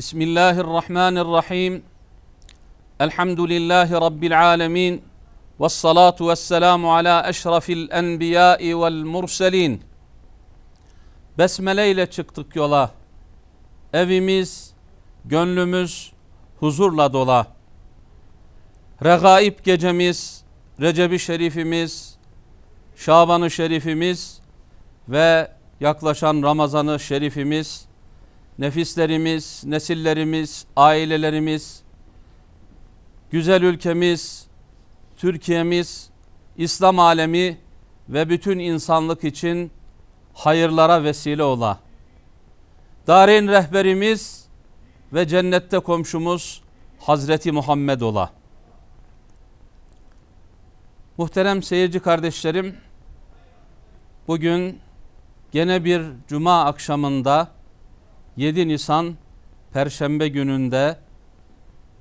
بسم الله الرحمن الرحيم الحمد لله رب العالمين والصلاة والسلام على أشرف الأنبياء والمرسلين Besmele ile çıktık yola. Evimiz, gönlümüz huzurla dola. Regaib gecemiz, Recep-i Şerifimiz, Şaban-ı Şerifimiz ve yaklaşan Ramazan-ı Şerifimiz nefislerimiz, nesillerimiz, ailelerimiz, güzel ülkemiz, Türkiye'miz, İslam alemi ve bütün insanlık için hayırlara vesile ola. Darin rehberimiz ve cennette komşumuz Hazreti Muhammed ola. Muhterem seyirci kardeşlerim, bugün gene bir cuma akşamında 7 Nisan Perşembe gününde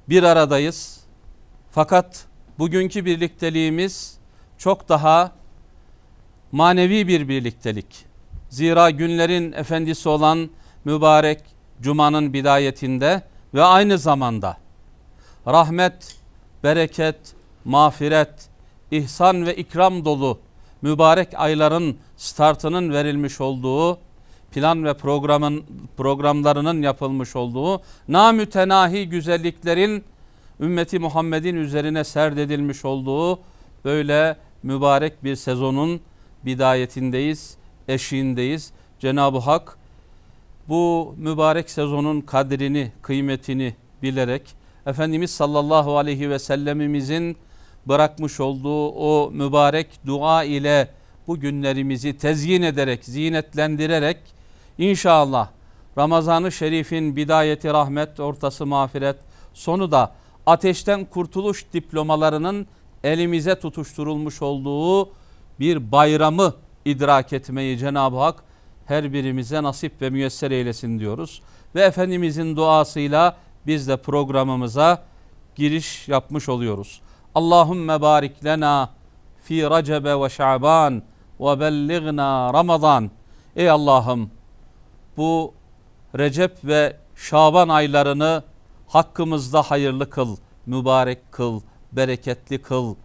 bir aradayız. Fakat bugünkü birlikteliğimiz çok daha manevi bir birliktelik. Zira günlerin efendisi olan mübarek Cuma'nın bidayetinde ve aynı zamanda rahmet, bereket, mağfiret, ihsan ve ikram dolu mübarek ayların startının verilmiş olduğu plan ve programın programlarının yapılmış olduğu namütenahi güzelliklerin ümmeti Muhammed'in üzerine serdedilmiş olduğu böyle mübarek bir sezonun bidayetindeyiz, eşiğindeyiz. Cenab-ı Hak bu mübarek sezonun kadrini, kıymetini bilerek Efendimiz sallallahu aleyhi ve sellemimizin bırakmış olduğu o mübarek dua ile bu günlerimizi tezyin ederek, ziynetlendirerek, İnşallah Ramazan-ı Şerif'in bidayeti rahmet, ortası mağfiret, sonu da ateşten kurtuluş diplomalarının elimize tutuşturulmuş olduğu bir bayramı idrak etmeyi Cenab-ı Hak her birimize nasip ve müyesser eylesin diyoruz. Ve Efendimizin duasıyla biz de programımıza giriş yapmış oluyoruz. Allahümme barik lena fi Recebe ve Şaban ve belligna Ramazan. Ey Allah'ım bu Recep ve Şaban aylarını hakkımızda hayırlı kıl, mübarek kıl, bereketli kıl.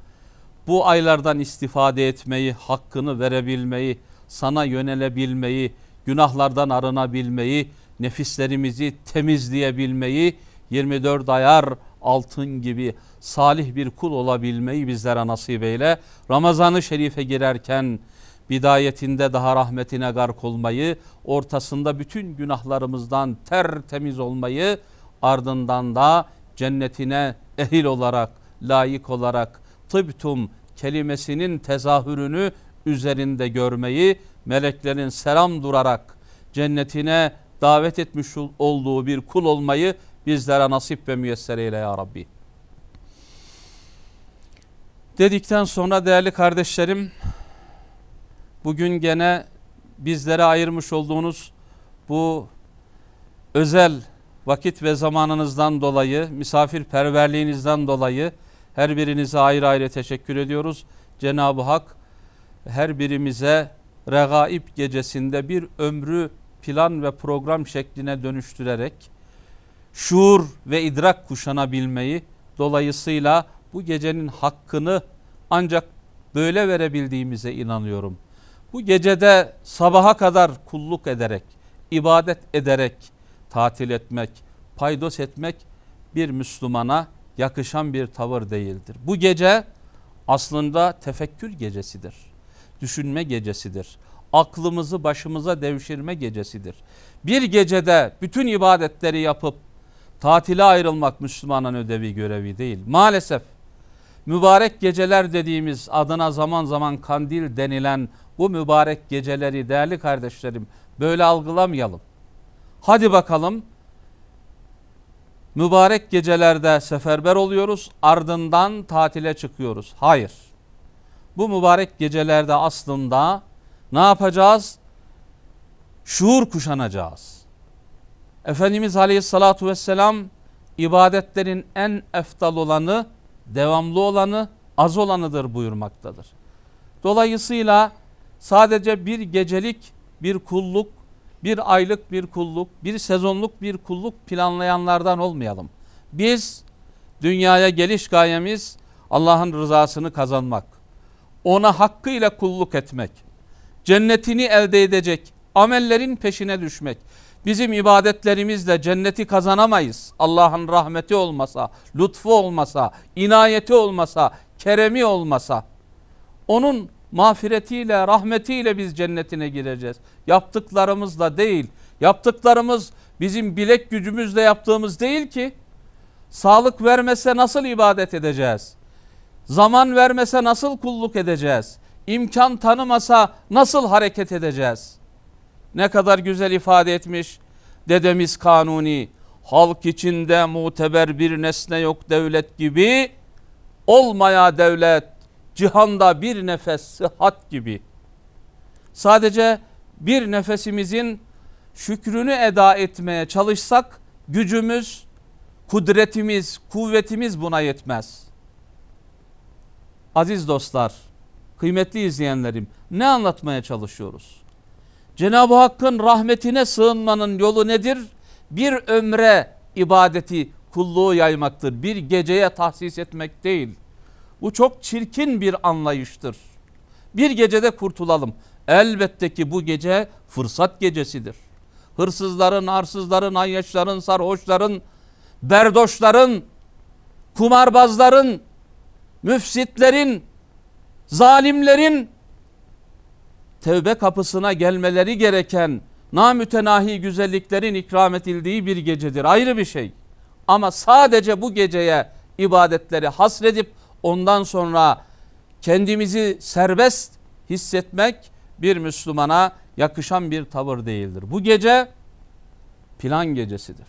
Bu aylardan istifade etmeyi, hakkını verebilmeyi, sana yönelebilmeyi, günahlardan arınabilmeyi, nefislerimizi temizleyebilmeyi, 24 ayar altın gibi salih bir kul olabilmeyi bizlere nasip eyle. Ramazan-ı Şerif'e girerken bidayetinde daha rahmetine gark olmayı, ortasında bütün günahlarımızdan tertemiz olmayı, ardından da cennetine ehil olarak, layık olarak tıbtum kelimesinin tezahürünü üzerinde görmeyi, meleklerin selam durarak cennetine davet etmiş olduğu bir kul olmayı bizlere nasip ve müyesser eyle ya Rabbi. Dedikten sonra değerli kardeşlerim Bugün gene bizlere ayırmış olduğunuz bu özel vakit ve zamanınızdan dolayı, misafirperverliğinizden dolayı her birinize ayrı ayrı teşekkür ediyoruz. Cenab-ı Hak her birimize regaib gecesinde bir ömrü plan ve program şekline dönüştürerek şuur ve idrak kuşanabilmeyi dolayısıyla bu gecenin hakkını ancak böyle verebildiğimize inanıyorum bu gecede sabaha kadar kulluk ederek, ibadet ederek tatil etmek, paydos etmek bir Müslümana yakışan bir tavır değildir. Bu gece aslında tefekkür gecesidir. Düşünme gecesidir. Aklımızı başımıza devşirme gecesidir. Bir gecede bütün ibadetleri yapıp tatile ayrılmak Müslümanın ödevi görevi değil. Maalesef mübarek geceler dediğimiz adına zaman zaman kandil denilen bu mübarek geceleri değerli kardeşlerim böyle algılamayalım. Hadi bakalım mübarek gecelerde seferber oluyoruz ardından tatile çıkıyoruz. Hayır. Bu mübarek gecelerde aslında ne yapacağız? Şuur kuşanacağız. Efendimiz Aleyhissalatu vesselam ibadetlerin en eftal olanı, devamlı olanı, az olanıdır buyurmaktadır. Dolayısıyla sadece bir gecelik bir kulluk, bir aylık bir kulluk, bir sezonluk bir kulluk planlayanlardan olmayalım. Biz dünyaya geliş gayemiz Allah'ın rızasını kazanmak. Ona hakkıyla kulluk etmek. Cennetini elde edecek amellerin peşine düşmek. Bizim ibadetlerimizle cenneti kazanamayız. Allah'ın rahmeti olmasa, lütfu olmasa, inayeti olmasa, keremi olmasa. Onun mağfiretiyle, rahmetiyle biz cennetine gireceğiz. Yaptıklarımızla değil. Yaptıklarımız bizim bilek gücümüzle yaptığımız değil ki. Sağlık vermese nasıl ibadet edeceğiz? Zaman vermese nasıl kulluk edeceğiz? İmkan tanımasa nasıl hareket edeceğiz? Ne kadar güzel ifade etmiş dedemiz Kanuni. Halk içinde muteber bir nesne yok devlet gibi olmaya devlet cihanda bir nefes sıhhat gibi. Sadece bir nefesimizin şükrünü eda etmeye çalışsak gücümüz, kudretimiz, kuvvetimiz buna yetmez. Aziz dostlar, kıymetli izleyenlerim ne anlatmaya çalışıyoruz? Cenab-ı Hakk'ın rahmetine sığınmanın yolu nedir? Bir ömre ibadeti, kulluğu yaymaktır. Bir geceye tahsis etmek değil. Bu çok çirkin bir anlayıştır. Bir gecede kurtulalım. Elbette ki bu gece fırsat gecesidir. Hırsızların, arsızların, ayyaçların, sarhoşların, berdoşların, kumarbazların, müfsitlerin, zalimlerin tevbe kapısına gelmeleri gereken namütenahi güzelliklerin ikram edildiği bir gecedir. Ayrı bir şey. Ama sadece bu geceye ibadetleri hasredip Ondan sonra kendimizi serbest hissetmek bir Müslümana yakışan bir tavır değildir. Bu gece plan gecesidir.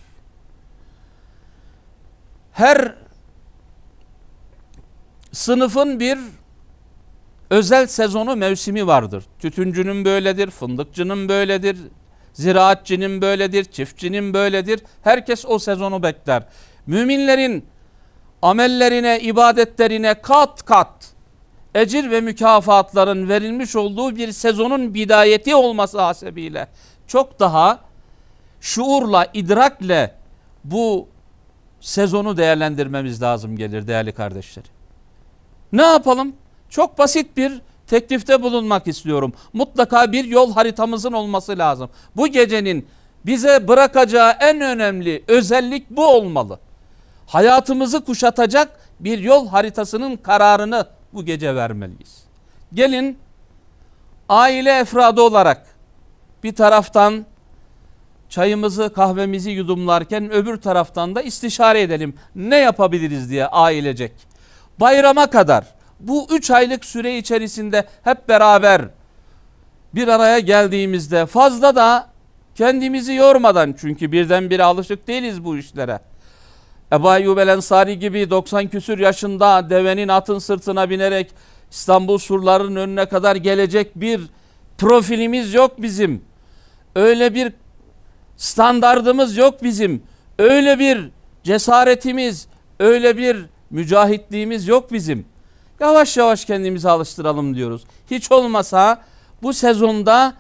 Her sınıfın bir özel sezonu mevsimi vardır. Tütüncünün böyledir, fındıkçının böyledir, ziraatçının böyledir, çiftçinin böyledir. Herkes o sezonu bekler. Müminlerin amellerine, ibadetlerine kat kat ecir ve mükafatların verilmiş olduğu bir sezonun bidayeti olması hasebiyle çok daha şuurla, idrakle bu sezonu değerlendirmemiz lazım gelir değerli kardeşler. Ne yapalım? Çok basit bir teklifte bulunmak istiyorum. Mutlaka bir yol haritamızın olması lazım. Bu gecenin bize bırakacağı en önemli özellik bu olmalı hayatımızı kuşatacak bir yol haritasının kararını bu gece vermeliyiz. Gelin aile efradı olarak bir taraftan çayımızı kahvemizi yudumlarken öbür taraftan da istişare edelim. Ne yapabiliriz diye ailecek. Bayrama kadar bu üç aylık süre içerisinde hep beraber bir araya geldiğimizde fazla da kendimizi yormadan çünkü birdenbire alışık değiliz bu işlere. Ebu Eyyub el Ensari gibi 90 küsür yaşında devenin atın sırtına binerek İstanbul surlarının önüne kadar gelecek bir profilimiz yok bizim. Öyle bir standardımız yok bizim. Öyle bir cesaretimiz, öyle bir mücahitliğimiz yok bizim. Yavaş yavaş kendimizi alıştıralım diyoruz. Hiç olmasa bu sezonda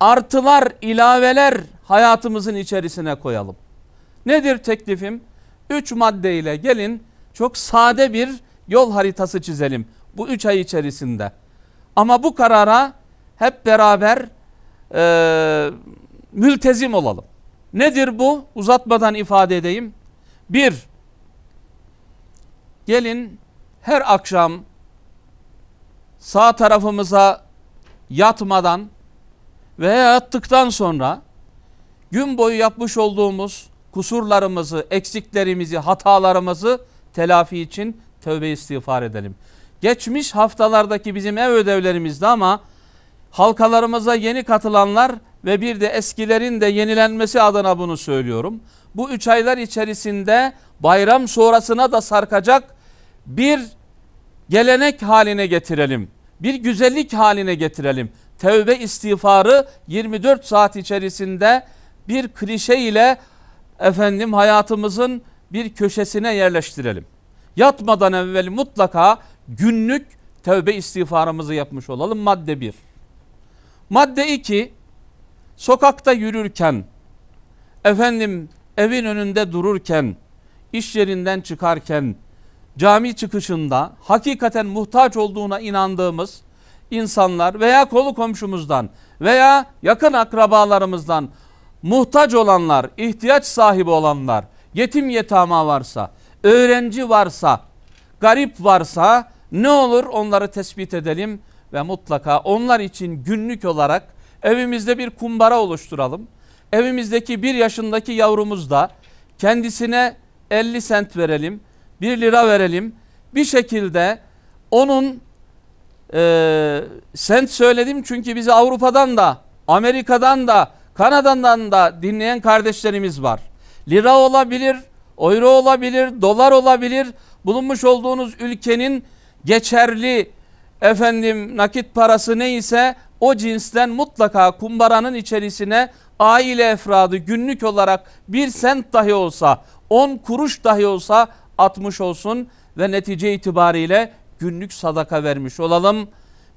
artılar, ilaveler hayatımızın içerisine koyalım. Nedir teklifim? Üç maddeyle gelin çok sade bir yol haritası çizelim bu üç ay içerisinde. Ama bu karara hep beraber e, mültezim olalım. Nedir bu? Uzatmadan ifade edeyim. Bir, gelin her akşam sağ tarafımıza yatmadan veya yattıktan sonra gün boyu yapmış olduğumuz kusurlarımızı, eksiklerimizi, hatalarımızı telafi için tövbe istiğfar edelim. Geçmiş haftalardaki bizim ev ödevlerimizde ama halkalarımıza yeni katılanlar ve bir de eskilerin de yenilenmesi adına bunu söylüyorum. Bu üç aylar içerisinde bayram sonrasına da sarkacak bir gelenek haline getirelim. Bir güzellik haline getirelim. Tevbe istiğfarı 24 saat içerisinde bir klişe ile efendim hayatımızın bir köşesine yerleştirelim. Yatmadan evvel mutlaka günlük tövbe istiğfarımızı yapmış olalım. Madde bir. Madde iki, Sokakta yürürken, efendim evin önünde dururken, iş yerinden çıkarken, cami çıkışında hakikaten muhtaç olduğuna inandığımız insanlar veya kolu komşumuzdan veya yakın akrabalarımızdan muhtaç olanlar, ihtiyaç sahibi olanlar, yetim yetama varsa, öğrenci varsa, garip varsa ne olur onları tespit edelim ve mutlaka onlar için günlük olarak evimizde bir kumbara oluşturalım. Evimizdeki bir yaşındaki yavrumuz da kendisine 50 sent verelim, 1 lira verelim. Bir şekilde onun e, sent söyledim çünkü bizi Avrupa'dan da Amerika'dan da Kanada'dan da dinleyen kardeşlerimiz var. Lira olabilir, euro olabilir, dolar olabilir. Bulunmuş olduğunuz ülkenin geçerli efendim nakit parası neyse o cinsten mutlaka kumbaranın içerisine aile efradı günlük olarak bir sent dahi olsa 10 kuruş dahi olsa atmış olsun ve netice itibariyle günlük sadaka vermiş olalım.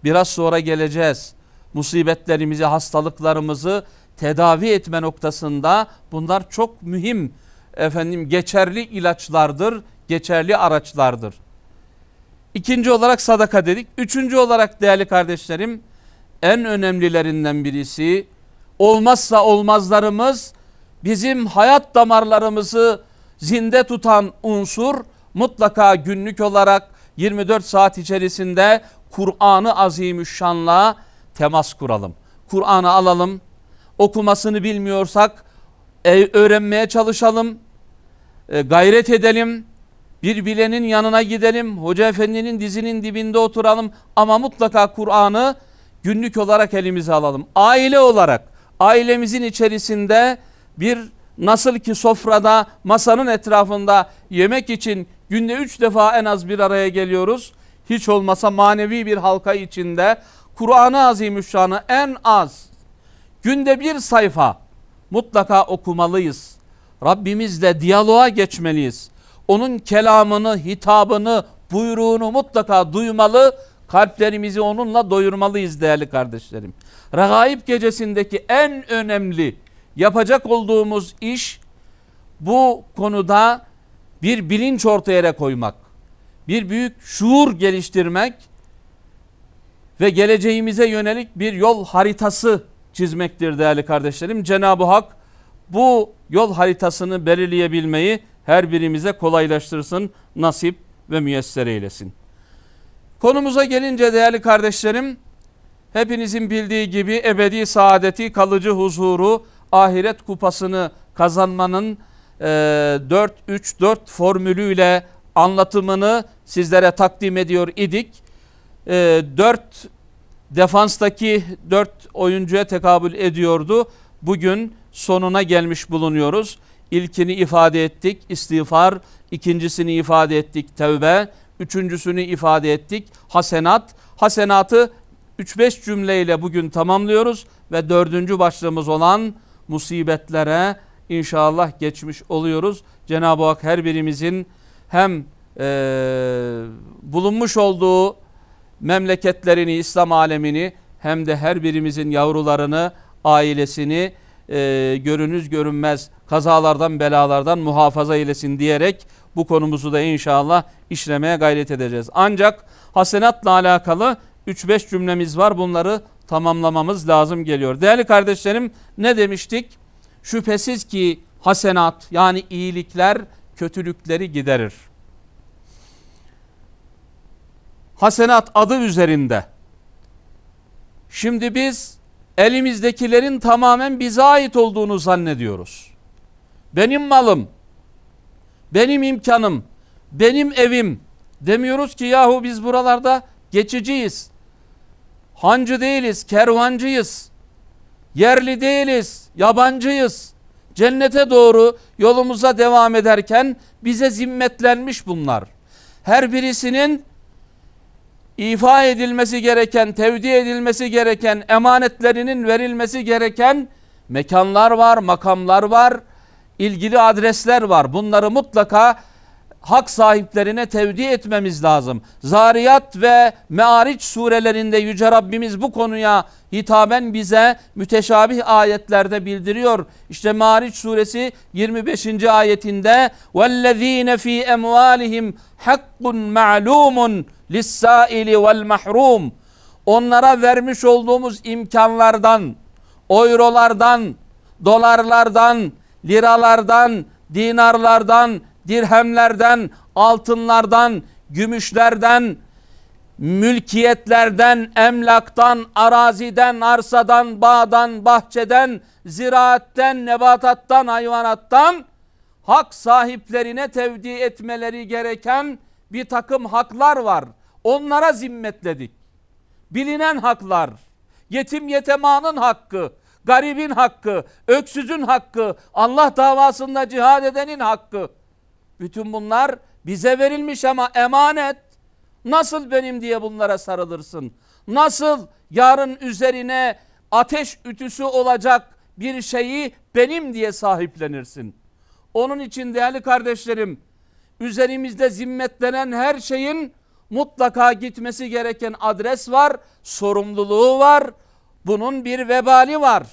Biraz sonra geleceğiz. Musibetlerimizi, hastalıklarımızı tedavi etme noktasında bunlar çok mühim efendim geçerli ilaçlardır, geçerli araçlardır. İkinci olarak sadaka dedik. Üçüncü olarak değerli kardeşlerim en önemlilerinden birisi olmazsa olmazlarımız bizim hayat damarlarımızı zinde tutan unsur mutlaka günlük olarak 24 saat içerisinde Kur'anı Azimüşşan'la temas kuralım. Kur'an'ı alalım, okumasını bilmiyorsak e, öğrenmeye çalışalım, e, gayret edelim. Bir bilenin yanına gidelim, hoca efendinin dizinin dibinde oturalım ama mutlaka Kur'an'ı günlük olarak elimize alalım. Aile olarak ailemizin içerisinde bir nasıl ki sofrada masanın etrafında yemek için günde üç defa en az bir araya geliyoruz. Hiç olmasa manevi bir halka içinde Kur'an-ı Azimüşşan'ı en az Günde bir sayfa mutlaka okumalıyız. Rabbimizle diyaloğa geçmeliyiz. Onun kelamını, hitabını, buyruğunu mutlaka duymalı, kalplerimizi onunla doyurmalıyız değerli kardeşlerim. Regaib gecesindeki en önemli yapacak olduğumuz iş bu konuda bir bilinç ortaya koymak, bir büyük şuur geliştirmek ve geleceğimize yönelik bir yol haritası çizmektir değerli kardeşlerim. Cenab-ı Hak bu yol haritasını belirleyebilmeyi her birimize kolaylaştırsın, nasip ve müyesser eylesin. Konumuza gelince değerli kardeşlerim, hepinizin bildiği gibi ebedi saadeti, kalıcı huzuru, ahiret kupasını kazanmanın e, 4-3-4 formülüyle anlatımını sizlere takdim ediyor idik. E, 4 defanstaki 4 oyuncuya tekabül ediyordu. Bugün sonuna gelmiş bulunuyoruz. İlkini ifade ettik, istiğfar. ikincisini ifade ettik, tevbe. Üçüncüsünü ifade ettik, hasenat. Hasenatı 3-5 cümleyle bugün tamamlıyoruz ve dördüncü başlığımız olan musibetlere inşallah geçmiş oluyoruz. Cenab-ı Hak her birimizin hem e, bulunmuş olduğu memleketlerini, İslam alemini hem de her birimizin yavrularını, ailesini e, görünüz görünmez kazalardan, belalardan muhafaza eylesin diyerek bu konumuzu da inşallah işlemeye gayret edeceğiz. Ancak hasenatla alakalı 3-5 cümlemiz var. Bunları tamamlamamız lazım geliyor. Değerli kardeşlerim ne demiştik? Şüphesiz ki hasenat yani iyilikler kötülükleri giderir. hasenat adı üzerinde. Şimdi biz elimizdekilerin tamamen bize ait olduğunu zannediyoruz. Benim malım, benim imkanım, benim evim demiyoruz ki yahu biz buralarda geçiciyiz. Hancı değiliz, kervancıyız. Yerli değiliz, yabancıyız. Cennete doğru yolumuza devam ederken bize zimmetlenmiş bunlar. Her birisinin ifa edilmesi gereken, tevdi edilmesi gereken, emanetlerinin verilmesi gereken mekanlar var, makamlar var, ilgili adresler var. Bunları mutlaka hak sahiplerine tevdi etmemiz lazım. Zariyat ve Meariç surelerinde Yüce Rabbimiz bu konuya hitaben bize müteşabih ayetlerde bildiriyor. İşte Meariç suresi 25. ayetinde وَالَّذ۪ينَ ف۪ي اَمْوَالِهِمْ حَقٌّ مَعْلُومٌ lissaili vel mahrum onlara vermiş olduğumuz imkanlardan, eurolardan, dolarlardan, liralardan, dinarlardan, dirhemlerden, altınlardan, gümüşlerden, mülkiyetlerden, emlaktan, araziden, arsadan, bağdan, bahçeden, ziraatten, nebatattan, hayvanattan hak sahiplerine tevdi etmeleri gereken bir takım haklar var. Onlara zimmetledik. Bilinen haklar, yetim yetemanın hakkı, garibin hakkı, öksüzün hakkı, Allah davasında cihad edenin hakkı. Bütün bunlar bize verilmiş ama emanet. Nasıl benim diye bunlara sarılırsın? Nasıl yarın üzerine ateş ütüsü olacak bir şeyi benim diye sahiplenirsin? Onun için değerli kardeşlerim, üzerimizde zimmetlenen her şeyin mutlaka gitmesi gereken adres var, sorumluluğu var. Bunun bir vebali var.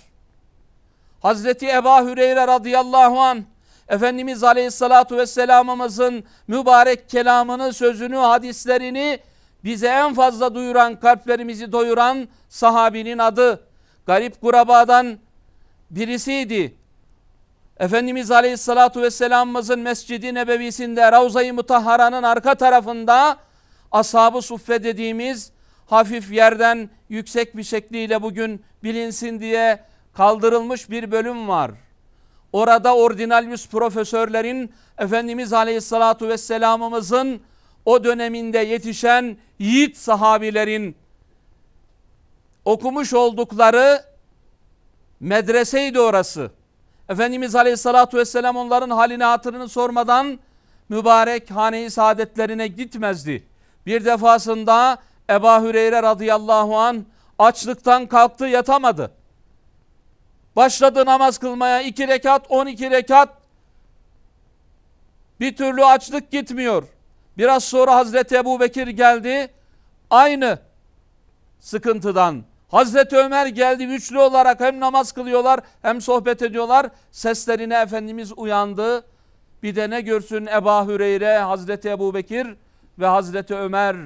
Hazreti Eba Hüreyre radıyallahu an Efendimiz Aleyhissalatu vesselam'ımızın mübarek kelamını, sözünü, hadislerini bize en fazla duyuran, kalplerimizi doyuran sahabinin adı garip kurabadan birisiydi. Efendimiz Aleyhissalatu vesselam'ımızın Mescid-i Nebevisi'nde Ravza-i Mutahhara'nın arka tarafında ashab suffe dediğimiz hafif yerden yüksek bir şekliyle bugün bilinsin diye kaldırılmış bir bölüm var. Orada ordinalyüs profesörlerin Efendimiz Aleyhissalatu vesselamımızın o döneminde yetişen yiğit sahabilerin okumuş oldukları medreseydi orası. Efendimiz Aleyhissalatu vesselam onların halini hatırını sormadan mübarek hane-i saadetlerine gitmezdi. Bir defasında Eba Hüreyre radıyallahu an açlıktan kalktı yatamadı. Başladı namaz kılmaya iki rekat on iki rekat bir türlü açlık gitmiyor. Biraz sonra Hazreti Ebu Bekir geldi aynı sıkıntıdan. Hazreti Ömer geldi üçlü olarak hem namaz kılıyorlar hem sohbet ediyorlar. Seslerine Efendimiz uyandı. Bir de ne görsün Eba Hüreyre, Hazreti Ebu Bekir ve Hazreti Ömer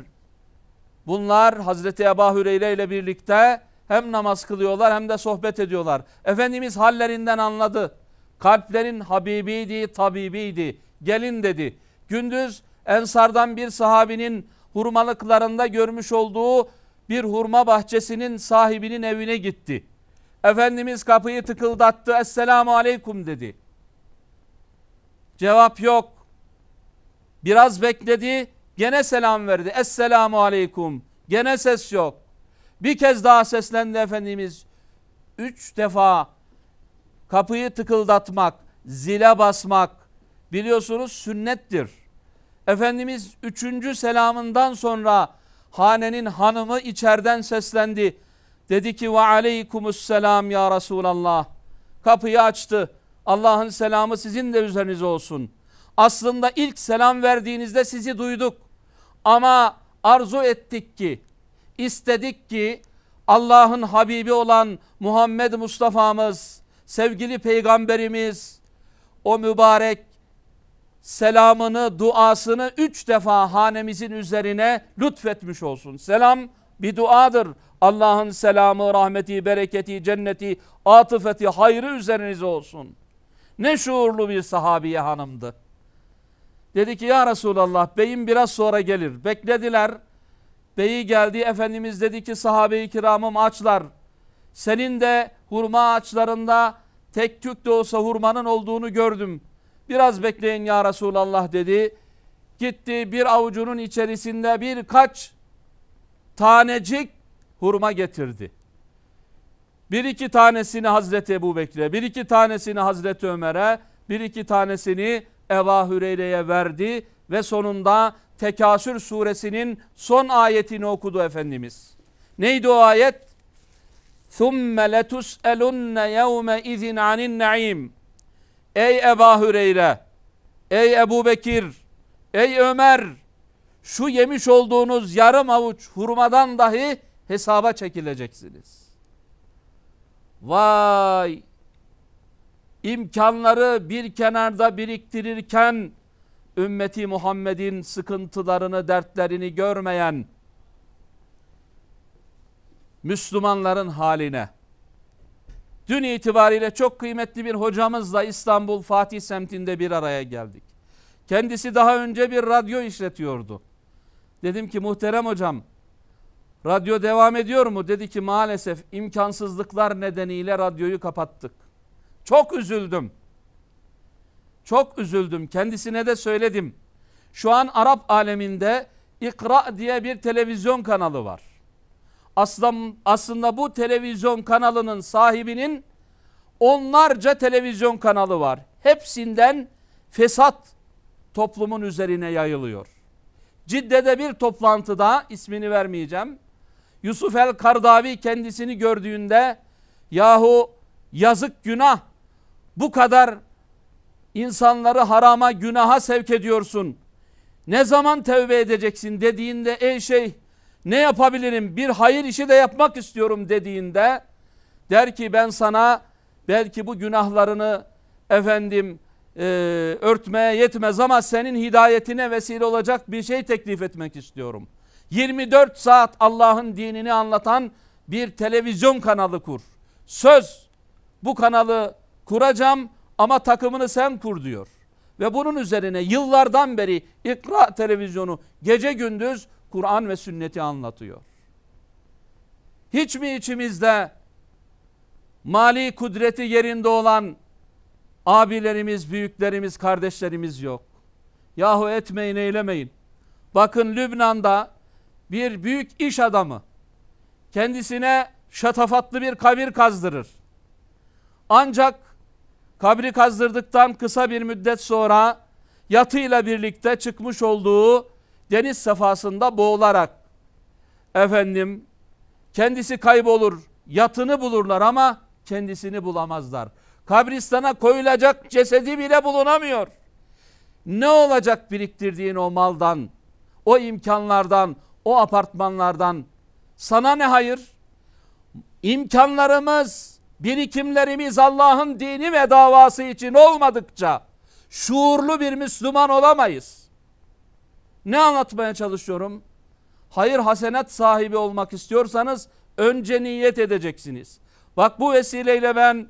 bunlar Hazreti Ebu Hüreyre ile birlikte hem namaz kılıyorlar hem de sohbet ediyorlar. Efendimiz hallerinden anladı. Kalplerin Habibiydi, tabibiydi. Gelin dedi. Gündüz Ensardan bir sahabinin hurmalıklarında görmüş olduğu bir hurma bahçesinin sahibinin evine gitti. Efendimiz kapıyı tıkıldattı. Esselamu aleyküm dedi. Cevap yok. Biraz bekledi. Gene selam verdi. Esselamu aleykum. Gene ses yok. Bir kez daha seslendi Efendimiz. Üç defa kapıyı tıkıldatmak, zile basmak biliyorsunuz sünnettir. Efendimiz üçüncü selamından sonra hanenin hanımı içerden seslendi. Dedi ki ve aleykümüsselam ya Resulallah. Kapıyı açtı. Allah'ın selamı sizin de üzeriniz olsun.'' Aslında ilk selam verdiğinizde sizi duyduk. Ama arzu ettik ki, istedik ki Allah'ın Habibi olan Muhammed Mustafa'mız, sevgili peygamberimiz o mübarek selamını, duasını üç defa hanemizin üzerine lütfetmiş olsun. Selam bir duadır. Allah'ın selamı, rahmeti, bereketi, cenneti, atıfeti, hayrı üzerinize olsun. Ne şuurlu bir sahabiye hanımdı. Dedi ki ya Resulallah beyim biraz sonra gelir. Beklediler. Beyi geldi. Efendimiz dedi ki sahabe-i kiramım açlar. Senin de hurma ağaçlarında tek tük de olsa hurmanın olduğunu gördüm. Biraz bekleyin ya Resulallah dedi. Gitti bir avucunun içerisinde birkaç tanecik hurma getirdi. Bir iki tanesini Hazreti Ebu Bekir'e, bir iki tanesini Hazreti Ömer'e, bir iki tanesini Eva Hüreyre'ye verdi ve sonunda Tekasür suresinin son ayetini okudu Efendimiz. Neydi o ayet? ثُمَّ لَتُسْأَلُنَّ يَوْمَ اِذٍ عَنِ النَّعِيمِ Ey Eba Hüreyre, ey Ebu Bekir, ey Ömer, şu yemiş olduğunuz yarım avuç hurmadan dahi hesaba çekileceksiniz. Vay imkanları bir kenarda biriktirirken ümmeti Muhammed'in sıkıntılarını, dertlerini görmeyen Müslümanların haline. Dün itibariyle çok kıymetli bir hocamızla İstanbul Fatih semtinde bir araya geldik. Kendisi daha önce bir radyo işletiyordu. Dedim ki muhterem hocam radyo devam ediyor mu? Dedi ki maalesef imkansızlıklar nedeniyle radyoyu kapattık. Çok üzüldüm. Çok üzüldüm. Kendisine de söyledim. Şu an Arap aleminde İkra diye bir televizyon kanalı var. Aslında, aslında bu televizyon kanalının sahibinin onlarca televizyon kanalı var. Hepsinden fesat toplumun üzerine yayılıyor. Cidde'de bir toplantıda ismini vermeyeceğim. Yusuf el Kardavi kendisini gördüğünde yahu yazık günah bu kadar insanları harama, günaha sevk ediyorsun. Ne zaman tevbe edeceksin dediğinde ey şey ne yapabilirim bir hayır işi de yapmak istiyorum dediğinde der ki ben sana belki bu günahlarını efendim e, örtmeye yetmez ama senin hidayetine vesile olacak bir şey teklif etmek istiyorum. 24 saat Allah'ın dinini anlatan bir televizyon kanalı kur. Söz bu kanalı kuracağım ama takımını sen kur diyor. Ve bunun üzerine yıllardan beri İkra televizyonu gece gündüz Kur'an ve sünneti anlatıyor. Hiç mi içimizde mali kudreti yerinde olan abilerimiz, büyüklerimiz, kardeşlerimiz yok? Yahu etmeyin, eylemeyin. Bakın Lübnan'da bir büyük iş adamı kendisine şatafatlı bir kabir kazdırır. Ancak kabri kazdırdıktan kısa bir müddet sonra yatıyla birlikte çıkmış olduğu deniz sefasında boğularak efendim kendisi kaybolur, yatını bulurlar ama kendisini bulamazlar. Kabristana koyulacak cesedi bile bulunamıyor. Ne olacak biriktirdiğin o maldan, o imkanlardan, o apartmanlardan? Sana ne hayır? İmkanlarımız birikimlerimiz Allah'ın dini ve davası için olmadıkça şuurlu bir Müslüman olamayız. Ne anlatmaya çalışıyorum? Hayır hasenet sahibi olmak istiyorsanız önce niyet edeceksiniz. Bak bu vesileyle ben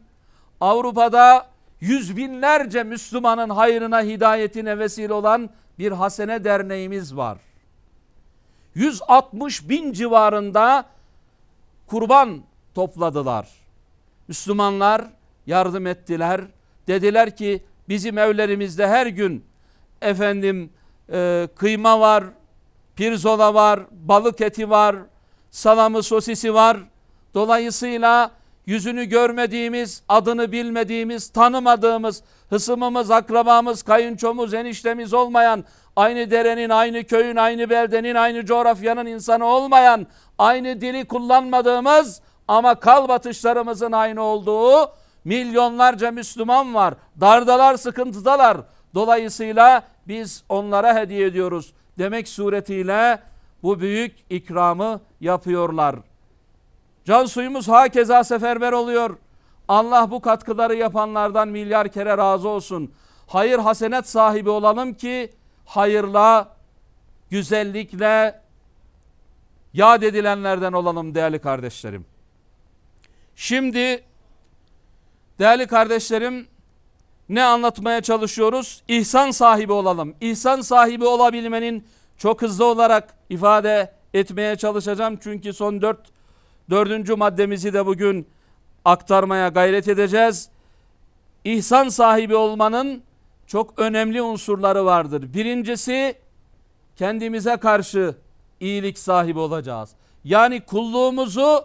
Avrupa'da yüz binlerce Müslümanın hayrına hidayetine vesile olan bir hasene derneğimiz var. 160 bin civarında kurban topladılar. Müslümanlar yardım ettiler. Dediler ki bizim evlerimizde her gün efendim e, kıyma var, pirzola var, balık eti var, salamı sosisi var. Dolayısıyla yüzünü görmediğimiz, adını bilmediğimiz, tanımadığımız, hısımımız, akrabamız, kayınçomuz, eniştemiz olmayan, aynı derenin, aynı köyün, aynı beldenin, aynı coğrafyanın insanı olmayan, aynı dili kullanmadığımız ama kal batışlarımızın aynı olduğu milyonlarca Müslüman var. Dardalar, sıkıntıdalar. Dolayısıyla biz onlara hediye ediyoruz. Demek suretiyle bu büyük ikramı yapıyorlar. Can suyumuz hakeza seferber oluyor. Allah bu katkıları yapanlardan milyar kere razı olsun. Hayır hasenet sahibi olalım ki hayırla, güzellikle yad edilenlerden olalım değerli kardeşlerim. Şimdi değerli kardeşlerim ne anlatmaya çalışıyoruz? İhsan sahibi olalım. İhsan sahibi olabilmenin çok hızlı olarak ifade etmeye çalışacağım. Çünkü son dört, dördüncü maddemizi de bugün aktarmaya gayret edeceğiz. İhsan sahibi olmanın çok önemli unsurları vardır. Birincisi kendimize karşı iyilik sahibi olacağız. Yani kulluğumuzu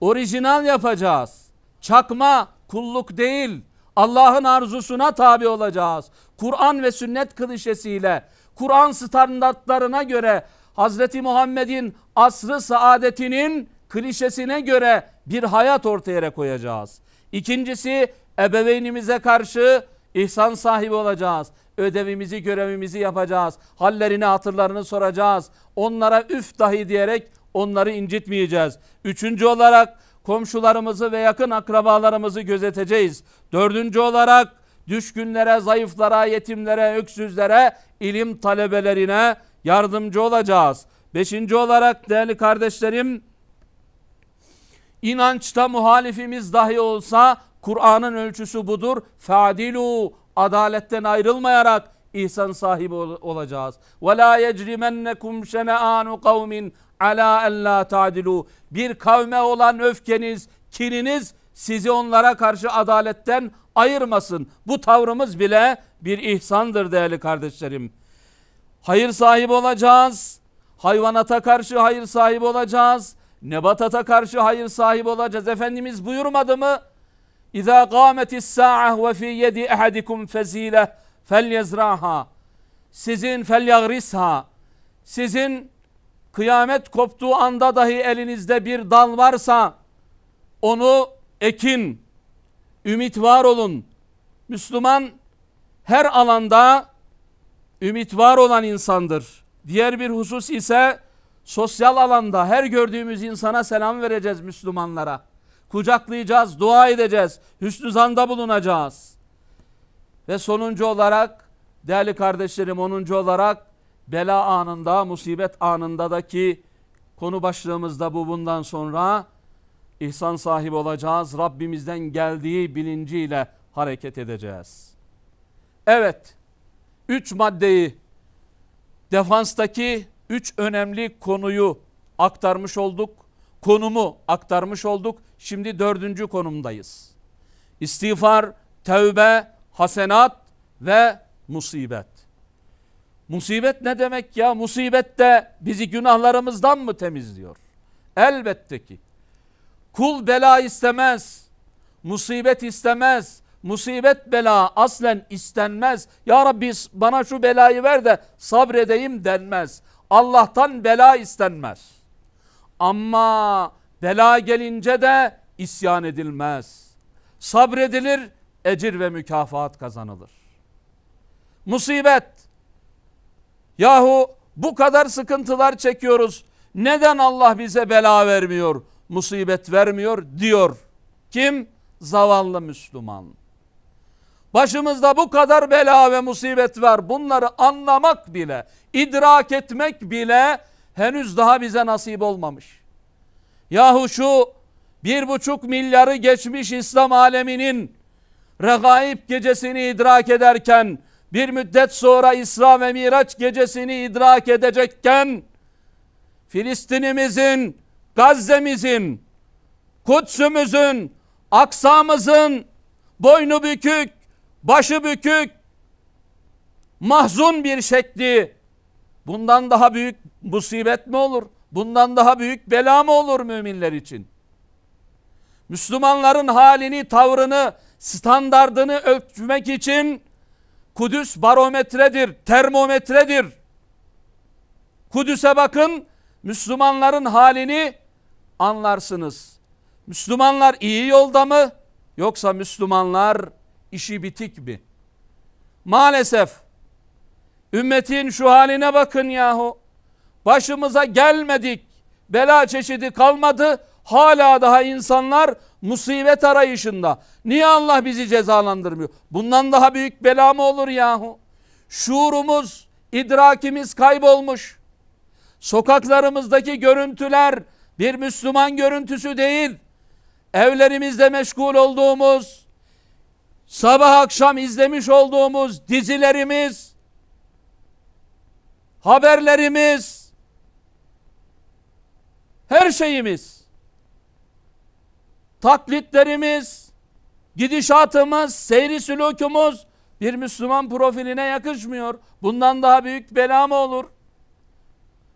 Orijinal yapacağız. Çakma kulluk değil. Allah'ın arzusuna tabi olacağız. Kur'an ve sünnet klişesiyle, Kur'an standartlarına göre Hazreti Muhammed'in asrı saadetinin klişesine göre bir hayat ortaya koyacağız. İkincisi ebeveynimize karşı ihsan sahibi olacağız. Ödevimizi, görevimizi yapacağız. Hallerini, hatırlarını soracağız. Onlara üf dahi diyerek onları incitmeyeceğiz. Üçüncü olarak komşularımızı ve yakın akrabalarımızı gözeteceğiz. Dördüncü olarak düşkünlere, zayıflara, yetimlere, öksüzlere, ilim talebelerine yardımcı olacağız. Beşinci olarak değerli kardeşlerim, inançta muhalifimiz dahi olsa Kur'an'ın ölçüsü budur. Fadilu adaletten ayrılmayarak ihsan sahibi olacağız. Ve la yecrimennekum şene'anu kavmin ala en la tadilu. Bir kavme olan öfkeniz, kininiz sizi onlara karşı adaletten ayırmasın. Bu tavrımız bile bir ihsandır değerli kardeşlerim. Hayır sahibi olacağız. Hayvanata karşı hayır sahibi olacağız. Nebatata karşı hayır sahibi olacağız. Efendimiz buyurmadı mı? İza gametis sa'ah ve fi yedi ehadikum fezile fel Sizin fel yagrisha. Sizin kıyamet koptuğu anda dahi elinizde bir dal varsa onu ekin, ümit var olun. Müslüman her alanda ümit var olan insandır. Diğer bir husus ise sosyal alanda her gördüğümüz insana selam vereceğiz Müslümanlara. Kucaklayacağız, dua edeceğiz, hüsnü zanda bulunacağız. Ve sonuncu olarak değerli kardeşlerim onuncu olarak bela anında, musibet anında da ki konu başlığımızda bu bundan sonra ihsan sahibi olacağız. Rabbimizden geldiği bilinciyle hareket edeceğiz. Evet, üç maddeyi, defanstaki üç önemli konuyu aktarmış olduk. Konumu aktarmış olduk. Şimdi dördüncü konumdayız. İstiğfar, tevbe, hasenat ve musibet. Musibet ne demek ya? Musibet de bizi günahlarımızdan mı temizliyor? Elbette ki. Kul bela istemez. Musibet istemez. Musibet bela aslen istenmez. Ya Rabbi bana şu belayı ver de sabredeyim denmez. Allah'tan bela istenmez. Ama bela gelince de isyan edilmez. Sabredilir, ecir ve mükafat kazanılır. Musibet Yahu bu kadar sıkıntılar çekiyoruz. Neden Allah bize bela vermiyor, musibet vermiyor diyor. Kim? Zavallı Müslüman. Başımızda bu kadar bela ve musibet var. Bunları anlamak bile, idrak etmek bile henüz daha bize nasip olmamış. Yahu şu bir buçuk milyarı geçmiş İslam aleminin regaib gecesini idrak ederken bir müddet sonra İsra ve Miraç gecesini idrak edecekken Filistin'imizin, Gazze'mizin, Kudüs'ümüzün, Aksa'mızın boynu bükük, başı bükük, mahzun bir şekli bundan daha büyük musibet mi olur? Bundan daha büyük bela mı olur müminler için? Müslümanların halini, tavrını, standardını ölçmek için Kudüs barometredir, termometredir. Kudüs'e bakın, Müslümanların halini anlarsınız. Müslümanlar iyi yolda mı yoksa Müslümanlar işi bitik mi? Maalesef ümmetin şu haline bakın yahu. Başımıza gelmedik. Bela çeşidi kalmadı. Hala daha insanlar musibet arayışında. Niye Allah bizi cezalandırmıyor? Bundan daha büyük bela mı olur yahu? Şuurumuz, idrakimiz kaybolmuş. Sokaklarımızdaki görüntüler bir Müslüman görüntüsü değil. Evlerimizde meşgul olduğumuz, sabah akşam izlemiş olduğumuz dizilerimiz, haberlerimiz, her şeyimiz taklitlerimiz, gidişatımız, seyri sülükümüz bir Müslüman profiline yakışmıyor. Bundan daha büyük bela mı olur?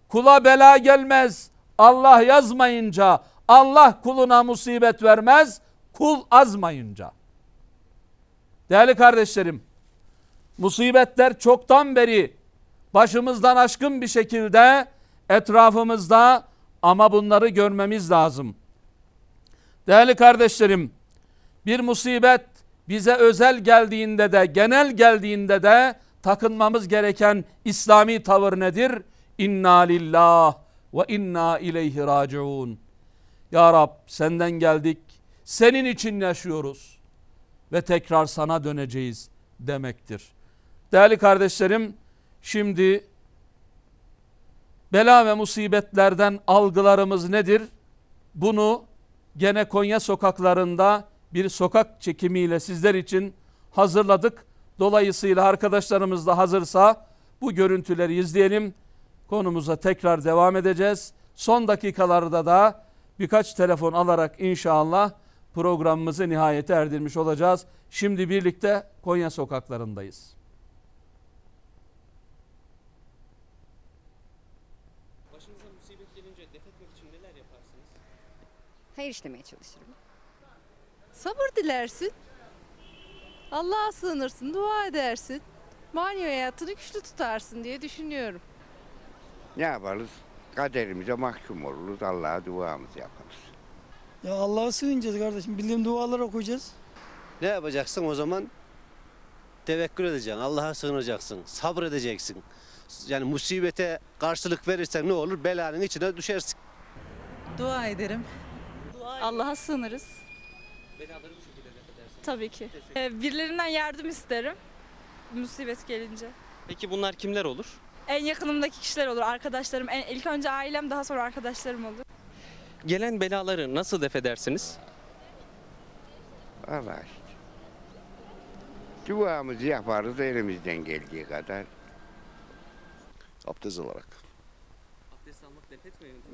Kula bela gelmez. Allah yazmayınca, Allah kuluna musibet vermez, kul azmayınca. Değerli kardeşlerim, musibetler çoktan beri başımızdan aşkın bir şekilde etrafımızda ama bunları görmemiz lazım. Değerli kardeşlerim, bir musibet bize özel geldiğinde de, genel geldiğinde de takınmamız gereken İslami tavır nedir? İnna lillah ve inna ileyhi raciun. Ya Rab senden geldik, senin için yaşıyoruz ve tekrar sana döneceğiz demektir. Değerli kardeşlerim, şimdi bela ve musibetlerden algılarımız nedir? Bunu gene Konya sokaklarında bir sokak çekimiyle sizler için hazırladık. Dolayısıyla arkadaşlarımız da hazırsa bu görüntüleri izleyelim. Konumuza tekrar devam edeceğiz. Son dakikalarda da birkaç telefon alarak inşallah programımızı nihayete erdirmiş olacağız. Şimdi birlikte Konya sokaklarındayız. hayır işlemeye çalışırım. Sabır dilersin. Allah'a sığınırsın, dua edersin. Manevi hayatını güçlü tutarsın diye düşünüyorum. Ne yaparız? Kaderimize mahkum oluruz. Allah'a duamızı yaparız. Ya Allah'a sığınacağız kardeşim. Bildiğim dualar okuyacağız. Ne yapacaksın o zaman? Tevekkül edeceksin. Allah'a sığınacaksın. Sabredeceksin. Yani musibete karşılık verirsen ne olur? Belanın içine düşersin. Dua ederim. Allah'a sığınırız. Belaları bu şekilde def Tabii ki. Ee, birilerinden yardım isterim musibet gelince. Peki bunlar kimler olur? En yakınımdaki kişiler olur, arkadaşlarım. En, ilk önce ailem, daha sonra arkadaşlarım olur. Gelen belaları nasıl defedersiniz? edersiniz? işte. Duamızı yaparız elimizden geldiği kadar. Abdest olarak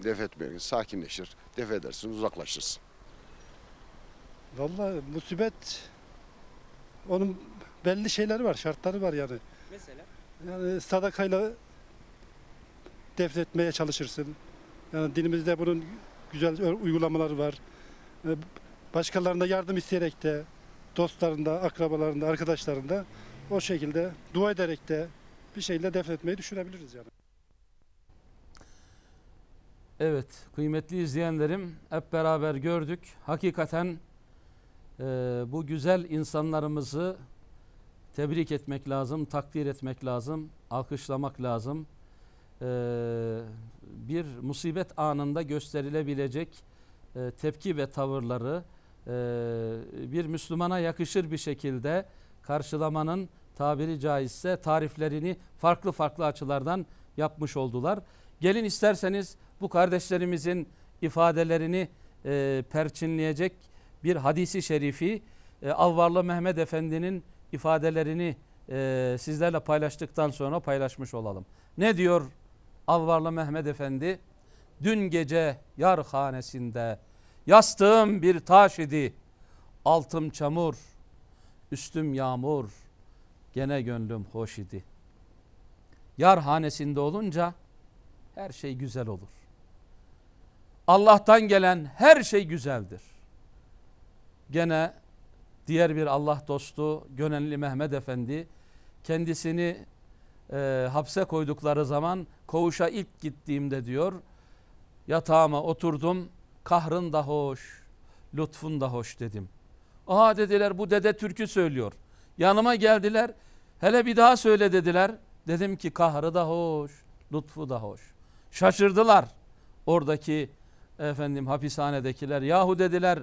def etmeyin. Sakinleşir, def edersin, uzaklaşırsın. Valla musibet onun belli şeyleri var, şartları var yani. Mesela? Yani sadakayla defnetmeye çalışırsın. Yani dinimizde bunun güzel uygulamaları var. Ee, başkalarına yardım isteyerek de, dostlarında, akrabalarında, arkadaşlarında o şekilde dua ederek de bir şeyle defnetmeyi düşünebiliriz yani. Evet kıymetli izleyenlerim hep beraber gördük. Hakikaten e, bu güzel insanlarımızı tebrik etmek lazım, takdir etmek lazım, alkışlamak lazım. E, bir musibet anında gösterilebilecek e, tepki ve tavırları e, bir Müslümana yakışır bir şekilde karşılamanın tabiri caizse tariflerini farklı farklı açılardan yapmış oldular. Gelin isterseniz bu kardeşlerimizin ifadelerini e, perçinleyecek bir hadisi şerifi e, Avvarlı Mehmet Efendi'nin ifadelerini e, sizlerle paylaştıktan sonra paylaşmış olalım. Ne diyor Avvarlı Mehmet Efendi? Dün gece yar hanesinde yastığım bir taş idi. Altım çamur, üstüm yağmur, gene gönlüm hoş idi. Yar hanesinde olunca her şey güzel olur. Allah'tan gelen her şey güzeldir. Gene diğer bir Allah dostu Gönenli Mehmet Efendi kendisini e, hapse koydukları zaman koğuşa ilk gittiğimde diyor yatağıma oturdum kahrın da hoş lütfun da hoş dedim. Aha dediler bu dede türkü söylüyor. Yanıma geldiler hele bir daha söyle dediler. Dedim ki kahrı da hoş lütfu da hoş. Şaşırdılar oradaki efendim hapishanedekiler yahu dediler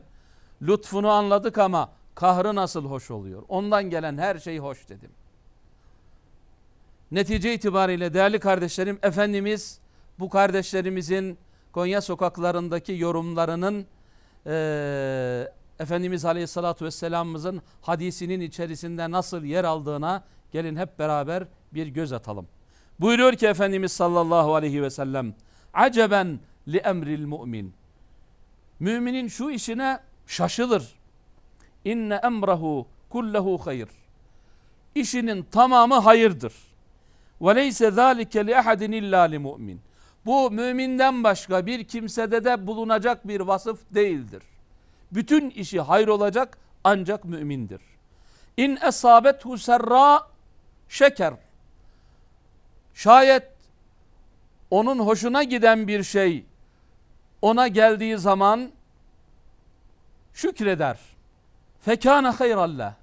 lütfunu anladık ama kahrı nasıl hoş oluyor. Ondan gelen her şey hoş dedim. Netice itibariyle değerli kardeşlerim Efendimiz bu kardeşlerimizin Konya sokaklarındaki yorumlarının e, Efendimiz Aleyhisselatü Vesselam'ımızın hadisinin içerisinde nasıl yer aldığına gelin hep beraber bir göz atalım. Buyuruyor ki Efendimiz sallallahu aleyhi ve sellem Aceben li emril mu'min. Müminin şu işine şaşılır. İnne emrahu kullehu hayır. İşinin tamamı hayırdır. Ve leyse zalike li ahadin illa li mu'min. Bu müminden başka bir kimsede de bulunacak bir vasıf değildir. Bütün işi hayır olacak ancak mümindir. İn esabet serra şeker. Şayet onun hoşuna giden bir şey ona geldiği zaman şükreder. Fekâne hayrallah.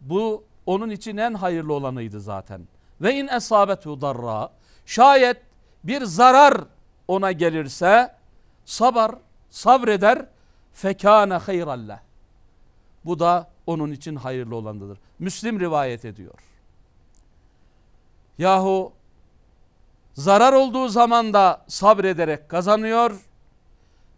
Bu onun için en hayırlı olanıydı zaten. Ve in esabetu darra. Şayet bir zarar ona gelirse sabar, sabreder. Fekâne hayrallah. Bu da onun için hayırlı olanıdır. Müslim rivayet ediyor. Yahu zarar olduğu zaman da sabrederek kazanıyor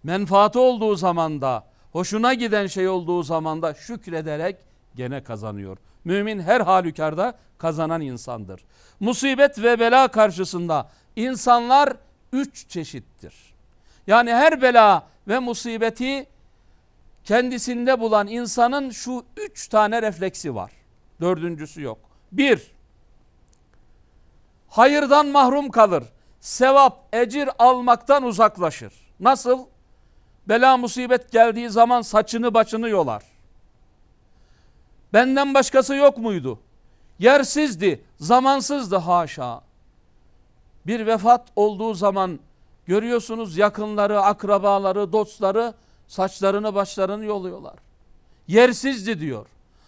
menfaati olduğu zamanda, hoşuna giden şey olduğu zamanda şükrederek gene kazanıyor. Mümin her halükarda kazanan insandır. Musibet ve bela karşısında insanlar üç çeşittir. Yani her bela ve musibeti kendisinde bulan insanın şu üç tane refleksi var. Dördüncüsü yok. Bir, hayırdan mahrum kalır. Sevap, ecir almaktan uzaklaşır. Nasıl? Bela musibet geldiği zaman saçını başını yolar. Benden başkası yok muydu? Yersizdi, zamansızdı haşa. Bir vefat olduğu zaman görüyorsunuz yakınları, akrabaları, dostları saçlarını başlarını yoluyorlar. Yersizdi diyor.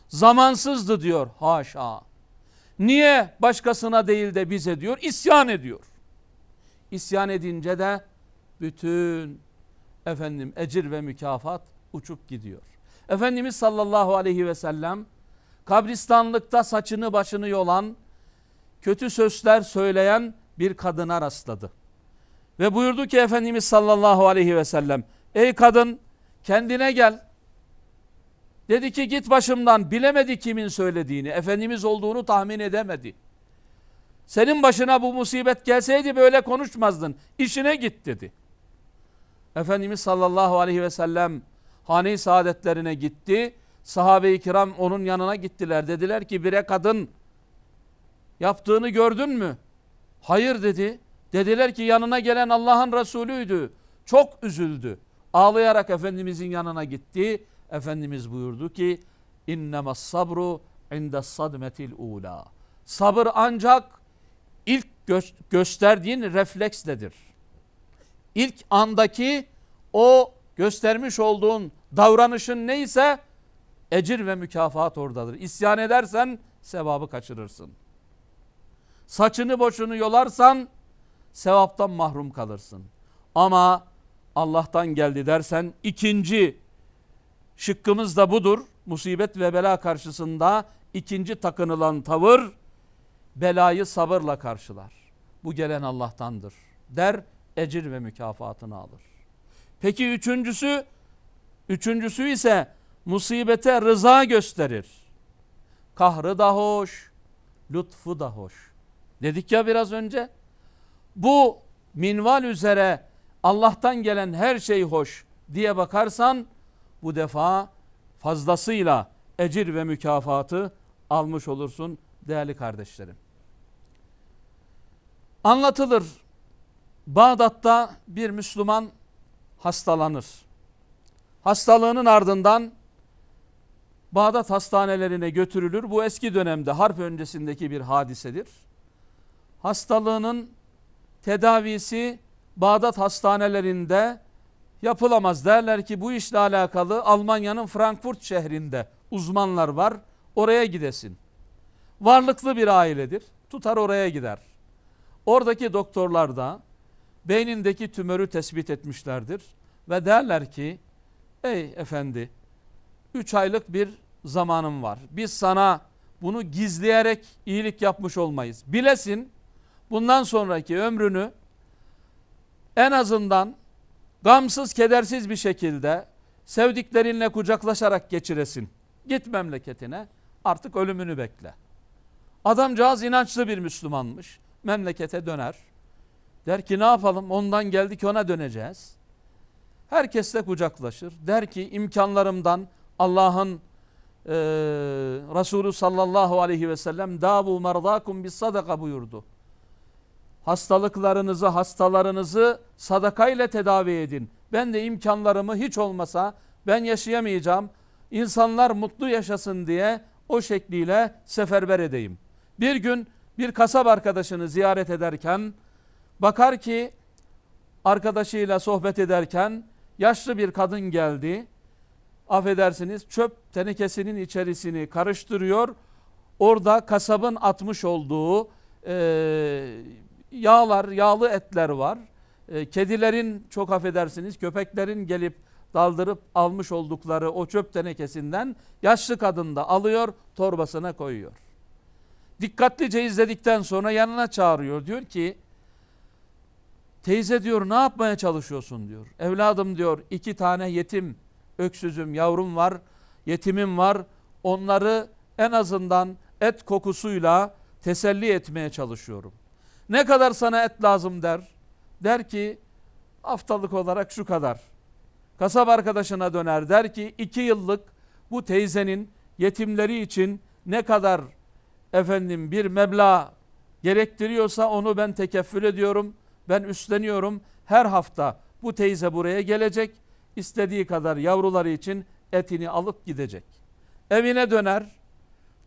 Zamansızdı diyor haşa. Niye başkasına değil de bize diyor? İsyan ediyor. İsyan edince de bütün efendim ecir ve mükafat uçup gidiyor. Efendimiz sallallahu aleyhi ve sellem kabristanlıkta saçını başını yolan, kötü sözler söyleyen bir kadına rastladı. Ve buyurdu ki Efendimiz sallallahu aleyhi ve sellem, ey kadın kendine gel. Dedi ki git başımdan bilemedi kimin söylediğini, Efendimiz olduğunu tahmin edemedi. Senin başına bu musibet gelseydi böyle konuşmazdın, işine git dedi. Efendimiz sallallahu aleyhi ve sellem hane-i saadetlerine gitti. Sahabe-i kiram onun yanına gittiler. Dediler ki bire kadın yaptığını gördün mü? Hayır dedi. Dediler ki yanına gelen Allah'ın Resulüydü. Çok üzüldü. Ağlayarak Efendimizin yanına gitti. Efendimiz buyurdu ki innemas sabru indes sadmetil ula. Sabır ancak ilk gö gösterdiğin refleksledir ilk andaki o göstermiş olduğun davranışın neyse ecir ve mükafat oradadır. İsyan edersen sevabı kaçırırsın. Saçını boşunu yolarsan sevaptan mahrum kalırsın. Ama Allah'tan geldi dersen ikinci şıkkımız da budur. Musibet ve bela karşısında ikinci takınılan tavır belayı sabırla karşılar. Bu gelen Allah'tandır der ecir ve mükafatını alır. Peki üçüncüsü, üçüncüsü ise musibete rıza gösterir. Kahrı da hoş, lütfu da hoş. Dedik ya biraz önce, bu minval üzere Allah'tan gelen her şey hoş diye bakarsan, bu defa fazlasıyla ecir ve mükafatı almış olursun değerli kardeşlerim. Anlatılır Bağdat'ta bir Müslüman hastalanır. Hastalığının ardından Bağdat hastanelerine götürülür. Bu eski dönemde harp öncesindeki bir hadisedir. Hastalığının tedavisi Bağdat hastanelerinde yapılamaz. Derler ki bu işle alakalı Almanya'nın Frankfurt şehrinde uzmanlar var. Oraya gidesin. Varlıklı bir ailedir. Tutar oraya gider. Oradaki doktorlar da beynindeki tümörü tespit etmişlerdir. Ve derler ki ey efendi 3 aylık bir zamanım var. Biz sana bunu gizleyerek iyilik yapmış olmayız. Bilesin bundan sonraki ömrünü en azından gamsız kedersiz bir şekilde sevdiklerinle kucaklaşarak geçiresin. Git memleketine artık ölümünü bekle. Adamcağız inançlı bir Müslümanmış. Memlekete döner. Der ki ne yapalım ondan geldik ona döneceğiz. Herkesle kucaklaşır. Der ki imkanlarımdan Allah'ın e, Resulü sallallahu aleyhi ve sellem davu merdakum bis sadaka buyurdu. Hastalıklarınızı, hastalarınızı sadakayla tedavi edin. Ben de imkanlarımı hiç olmasa ben yaşayamayacağım. İnsanlar mutlu yaşasın diye o şekliyle seferber edeyim. Bir gün bir kasap arkadaşını ziyaret ederken Bakar ki arkadaşıyla sohbet ederken yaşlı bir kadın geldi. Affedersiniz çöp tenekesinin içerisini karıştırıyor. Orada kasabın atmış olduğu e, yağlar, yağlı etler var. E, kedilerin çok affedersiniz köpeklerin gelip daldırıp almış oldukları o çöp tenekesinden yaşlı kadın da alıyor torbasına koyuyor. Dikkatlice izledikten sonra yanına çağırıyor. Diyor ki Teyze diyor ne yapmaya çalışıyorsun diyor. Evladım diyor iki tane yetim, öksüzüm, yavrum var, yetimim var. Onları en azından et kokusuyla teselli etmeye çalışıyorum. Ne kadar sana et lazım der. Der ki haftalık olarak şu kadar. Kasap arkadaşına döner der ki iki yıllık bu teyzenin yetimleri için ne kadar efendim bir meblağ gerektiriyorsa onu ben tekeffül ediyorum. Ben üstleniyorum. Her hafta bu teyze buraya gelecek. istediği kadar yavruları için etini alıp gidecek. Evine döner.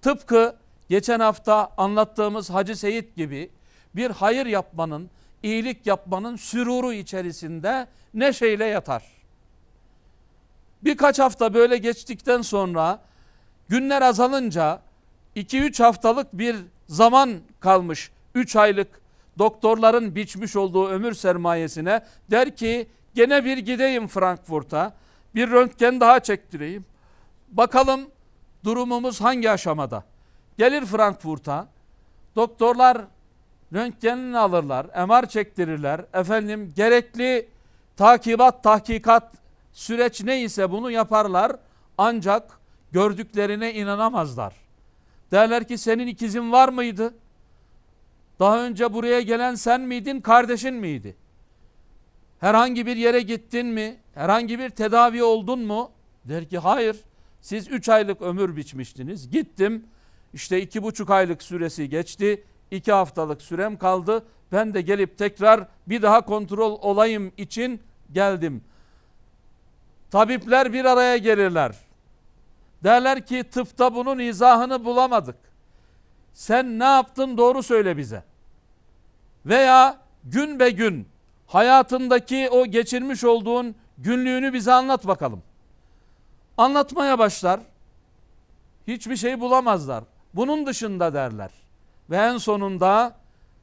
Tıpkı geçen hafta anlattığımız Hacı Seyit gibi bir hayır yapmanın, iyilik yapmanın süruru içerisinde neşeyle yatar. Birkaç hafta böyle geçtikten sonra günler azalınca 2-3 haftalık bir zaman kalmış. 3 aylık doktorların biçmiş olduğu ömür sermayesine der ki gene bir gideyim Frankfurt'a bir röntgen daha çektireyim. Bakalım durumumuz hangi aşamada? Gelir Frankfurt'a doktorlar röntgenini alırlar, MR çektirirler. Efendim gerekli takibat, tahkikat süreç neyse bunu yaparlar. Ancak gördüklerine inanamazlar. Derler ki senin ikizin var mıydı? Daha önce buraya gelen sen miydin, kardeşin miydi? Herhangi bir yere gittin mi? Herhangi bir tedavi oldun mu? Der ki hayır. Siz üç aylık ömür biçmiştiniz. Gittim. İşte iki buçuk aylık süresi geçti. iki haftalık sürem kaldı. Ben de gelip tekrar bir daha kontrol olayım için geldim. Tabipler bir araya gelirler. Derler ki tıpta bunun izahını bulamadık. Sen ne yaptın doğru söyle bize. Veya gün be gün hayatındaki o geçirmiş olduğun günlüğünü bize anlat bakalım. Anlatmaya başlar. Hiçbir şey bulamazlar. Bunun dışında derler. Ve en sonunda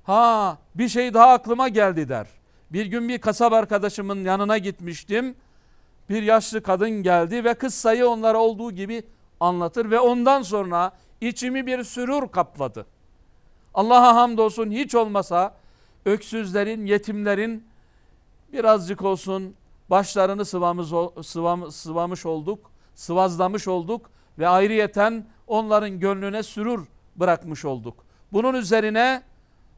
ha bir şey daha aklıma geldi der. Bir gün bir kasap arkadaşımın yanına gitmiştim. Bir yaşlı kadın geldi ve kıssayı onlara olduğu gibi anlatır ve ondan sonra İçimi bir sürür kapladı. Allah'a hamdolsun hiç olmasa öksüzlerin, yetimlerin birazcık olsun başlarını sıvamız, sıvam, sıvamış olduk, sıvazlamış olduk ve ayrıyeten onların gönlüne sürür bırakmış olduk. Bunun üzerine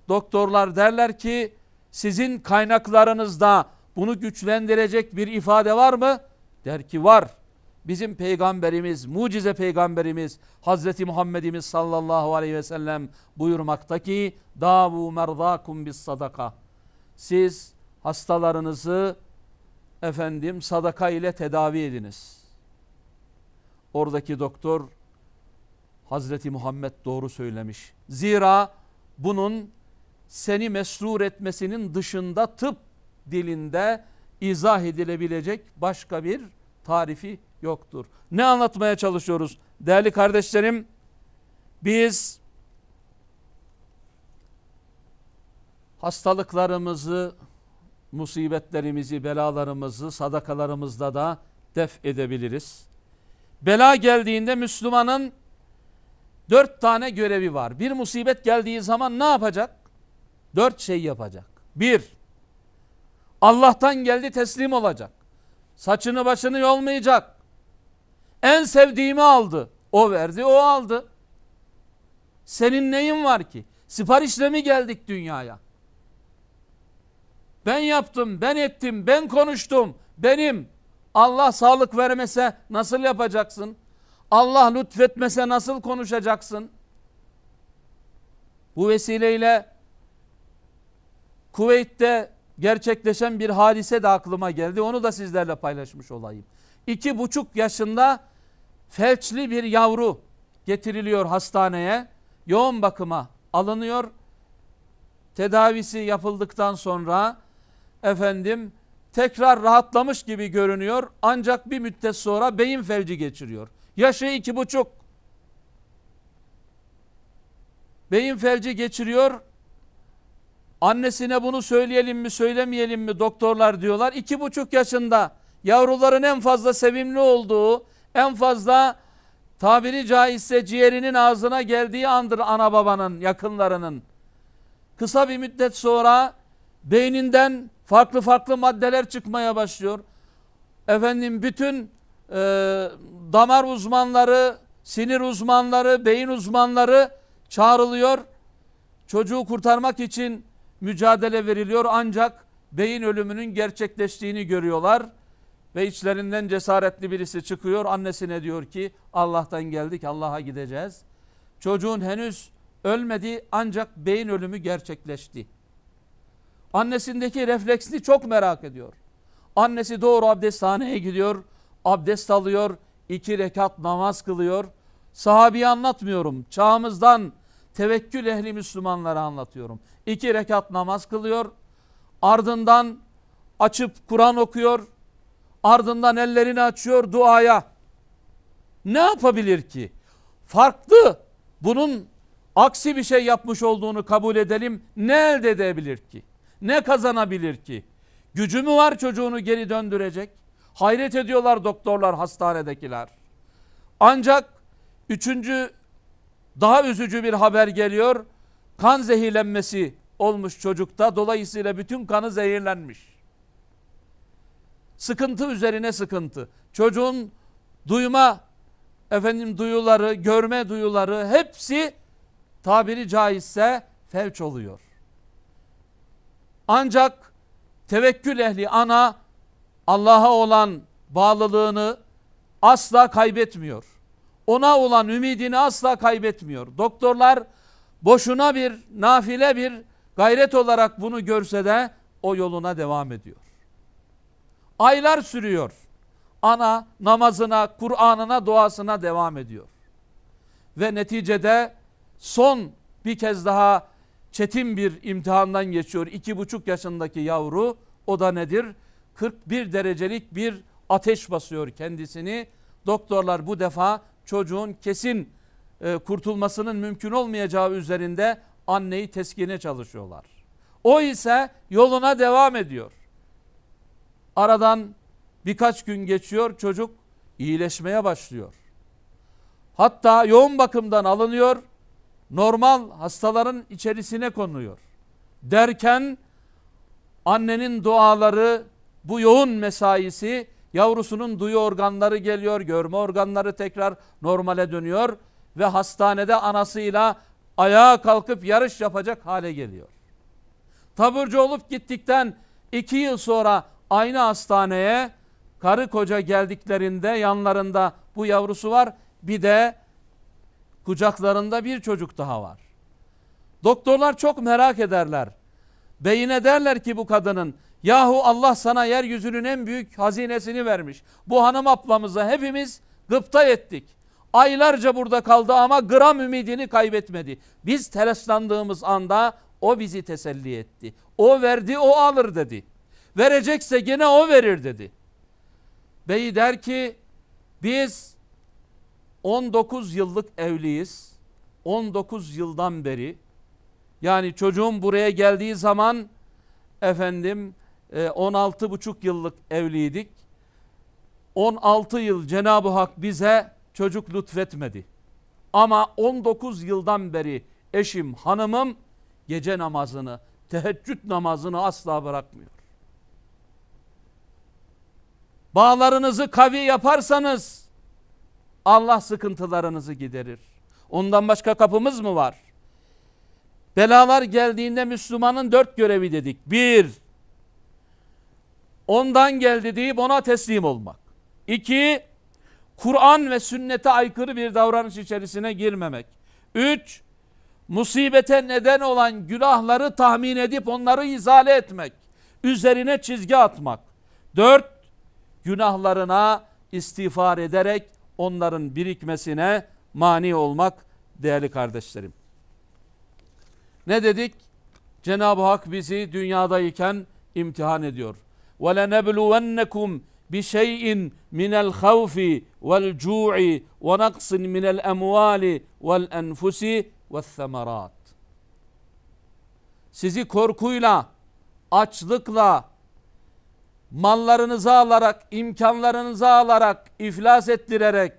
doktorlar derler ki sizin kaynaklarınızda bunu güçlendirecek bir ifade var mı? Der ki var bizim peygamberimiz, mucize peygamberimiz Hazreti Muhammedimiz sallallahu aleyhi ve sellem buyurmakta ki davu merzakum bis sadaka. Siz hastalarınızı efendim sadaka ile tedavi ediniz. Oradaki doktor Hazreti Muhammed doğru söylemiş. Zira bunun seni mesrur etmesinin dışında tıp dilinde izah edilebilecek başka bir tarifi yoktur. Ne anlatmaya çalışıyoruz? Değerli kardeşlerim, biz hastalıklarımızı, musibetlerimizi, belalarımızı sadakalarımızla da def edebiliriz. Bela geldiğinde Müslümanın dört tane görevi var. Bir musibet geldiği zaman ne yapacak? Dört şey yapacak. Bir, Allah'tan geldi teslim olacak. Saçını başını yolmayacak. En sevdiğimi aldı. O verdi, o aldı. Senin neyin var ki? Siparişle mi geldik dünyaya? Ben yaptım, ben ettim, ben konuştum. Benim. Allah sağlık vermese nasıl yapacaksın? Allah lütfetmese nasıl konuşacaksın? Bu vesileyle Kuveyt'te gerçekleşen bir hadise de aklıma geldi. Onu da sizlerle paylaşmış olayım. İki buçuk yaşında felçli bir yavru getiriliyor hastaneye. Yoğun bakıma alınıyor. Tedavisi yapıldıktan sonra efendim tekrar rahatlamış gibi görünüyor. Ancak bir müddet sonra beyin felci geçiriyor. Yaşı iki buçuk. Beyin felci geçiriyor. Annesine bunu söyleyelim mi söylemeyelim mi doktorlar diyorlar. İki buçuk yaşında yavruların en fazla sevimli olduğu en fazla tabiri caizse ciğerinin ağzına geldiği andır ana babanın yakınlarının. Kısa bir müddet sonra beyninden farklı farklı maddeler çıkmaya başlıyor. Efendim bütün e, damar uzmanları, sinir uzmanları, beyin uzmanları çağrılıyor. Çocuğu kurtarmak için mücadele veriliyor ancak beyin ölümünün gerçekleştiğini görüyorlar ve içlerinden cesaretli birisi çıkıyor annesine diyor ki Allah'tan geldik Allah'a gideceğiz. Çocuğun henüz ölmedi ancak beyin ölümü gerçekleşti. Annesindeki refleksini çok merak ediyor. Annesi doğru abdesthaneye gidiyor, abdest alıyor, iki rekat namaz kılıyor. Sahabeyi anlatmıyorum. Çağımızdan tevekkül ehli Müslümanlara anlatıyorum. İki rekat namaz kılıyor. Ardından açıp Kur'an okuyor. Ardından ellerini açıyor duaya. Ne yapabilir ki? Farklı bunun aksi bir şey yapmış olduğunu kabul edelim. Ne elde edebilir ki? Ne kazanabilir ki? Gücü mü var çocuğunu geri döndürecek? Hayret ediyorlar doktorlar, hastanedekiler. Ancak üçüncü daha üzücü bir haber geliyor. Kan zehirlenmesi olmuş çocukta. Dolayısıyla bütün kanı zehirlenmiş. Sıkıntı üzerine sıkıntı. Çocuğun duyma efendim duyuları, görme duyuları hepsi tabiri caizse felç oluyor. Ancak tevekkül ehli ana Allah'a olan bağlılığını asla kaybetmiyor. Ona olan ümidini asla kaybetmiyor. Doktorlar boşuna bir nafile bir gayret olarak bunu görse de o yoluna devam ediyor. Aylar sürüyor. Ana namazına, Kur'an'ına, duasına devam ediyor. Ve neticede son bir kez daha çetin bir imtihandan geçiyor. İki buçuk yaşındaki yavru o da nedir? 41 derecelik bir ateş basıyor kendisini. Doktorlar bu defa çocuğun kesin e, kurtulmasının mümkün olmayacağı üzerinde anneyi teskine çalışıyorlar. O ise yoluna devam ediyor. Aradan birkaç gün geçiyor çocuk iyileşmeye başlıyor. Hatta yoğun bakımdan alınıyor, normal hastaların içerisine konuluyor. Derken annenin duaları, bu yoğun mesaisi, yavrusunun duyu organları geliyor, görme organları tekrar normale dönüyor ve hastanede anasıyla ayağa kalkıp yarış yapacak hale geliyor. Taburcu olup gittikten iki yıl sonra aynı hastaneye karı koca geldiklerinde yanlarında bu yavrusu var. Bir de kucaklarında bir çocuk daha var. Doktorlar çok merak ederler. Beyine derler ki bu kadının yahu Allah sana yeryüzünün en büyük hazinesini vermiş. Bu hanım ablamıza hepimiz gıpta ettik. Aylarca burada kaldı ama gram ümidini kaybetmedi. Biz telaşlandığımız anda o bizi teselli etti. O verdi o alır dedi.'' Verecekse gene o verir dedi. Beyi der ki biz 19 yıllık evliyiz. 19 yıldan beri yani çocuğum buraya geldiği zaman efendim 16 e, buçuk yıllık evliydik. 16 yıl Cenab-ı Hak bize çocuk lütfetmedi. Ama 19 yıldan beri eşim, hanımım gece namazını, teheccüd namazını asla bırakmıyor. Bağlarınızı kavi yaparsanız Allah sıkıntılarınızı giderir. Ondan başka kapımız mı var? Belalar geldiğinde Müslümanın dört görevi dedik. Bir, ondan geldi deyip ona teslim olmak. İki, Kur'an ve sünnete aykırı bir davranış içerisine girmemek. Üç, musibete neden olan günahları tahmin edip onları izale etmek. Üzerine çizgi atmak. Dört, günahlarına istiğfar ederek onların birikmesine mani olmak değerli kardeşlerim. Ne dedik? Cenab-ı Hak bizi dünyadayken imtihan ediyor. وَلَنَبْلُوَنَّكُمْ بِشَيْءٍ مِنَ الْخَوْفِ وَالْجُوعِ وَنَقْصٍ مِنَ الْاَمْوَالِ وَالْاَنْفُسِ وَالثَّمَرَاتِ Sizi korkuyla, açlıkla, mallarınızı alarak, imkanlarınızı alarak, iflas ettirerek,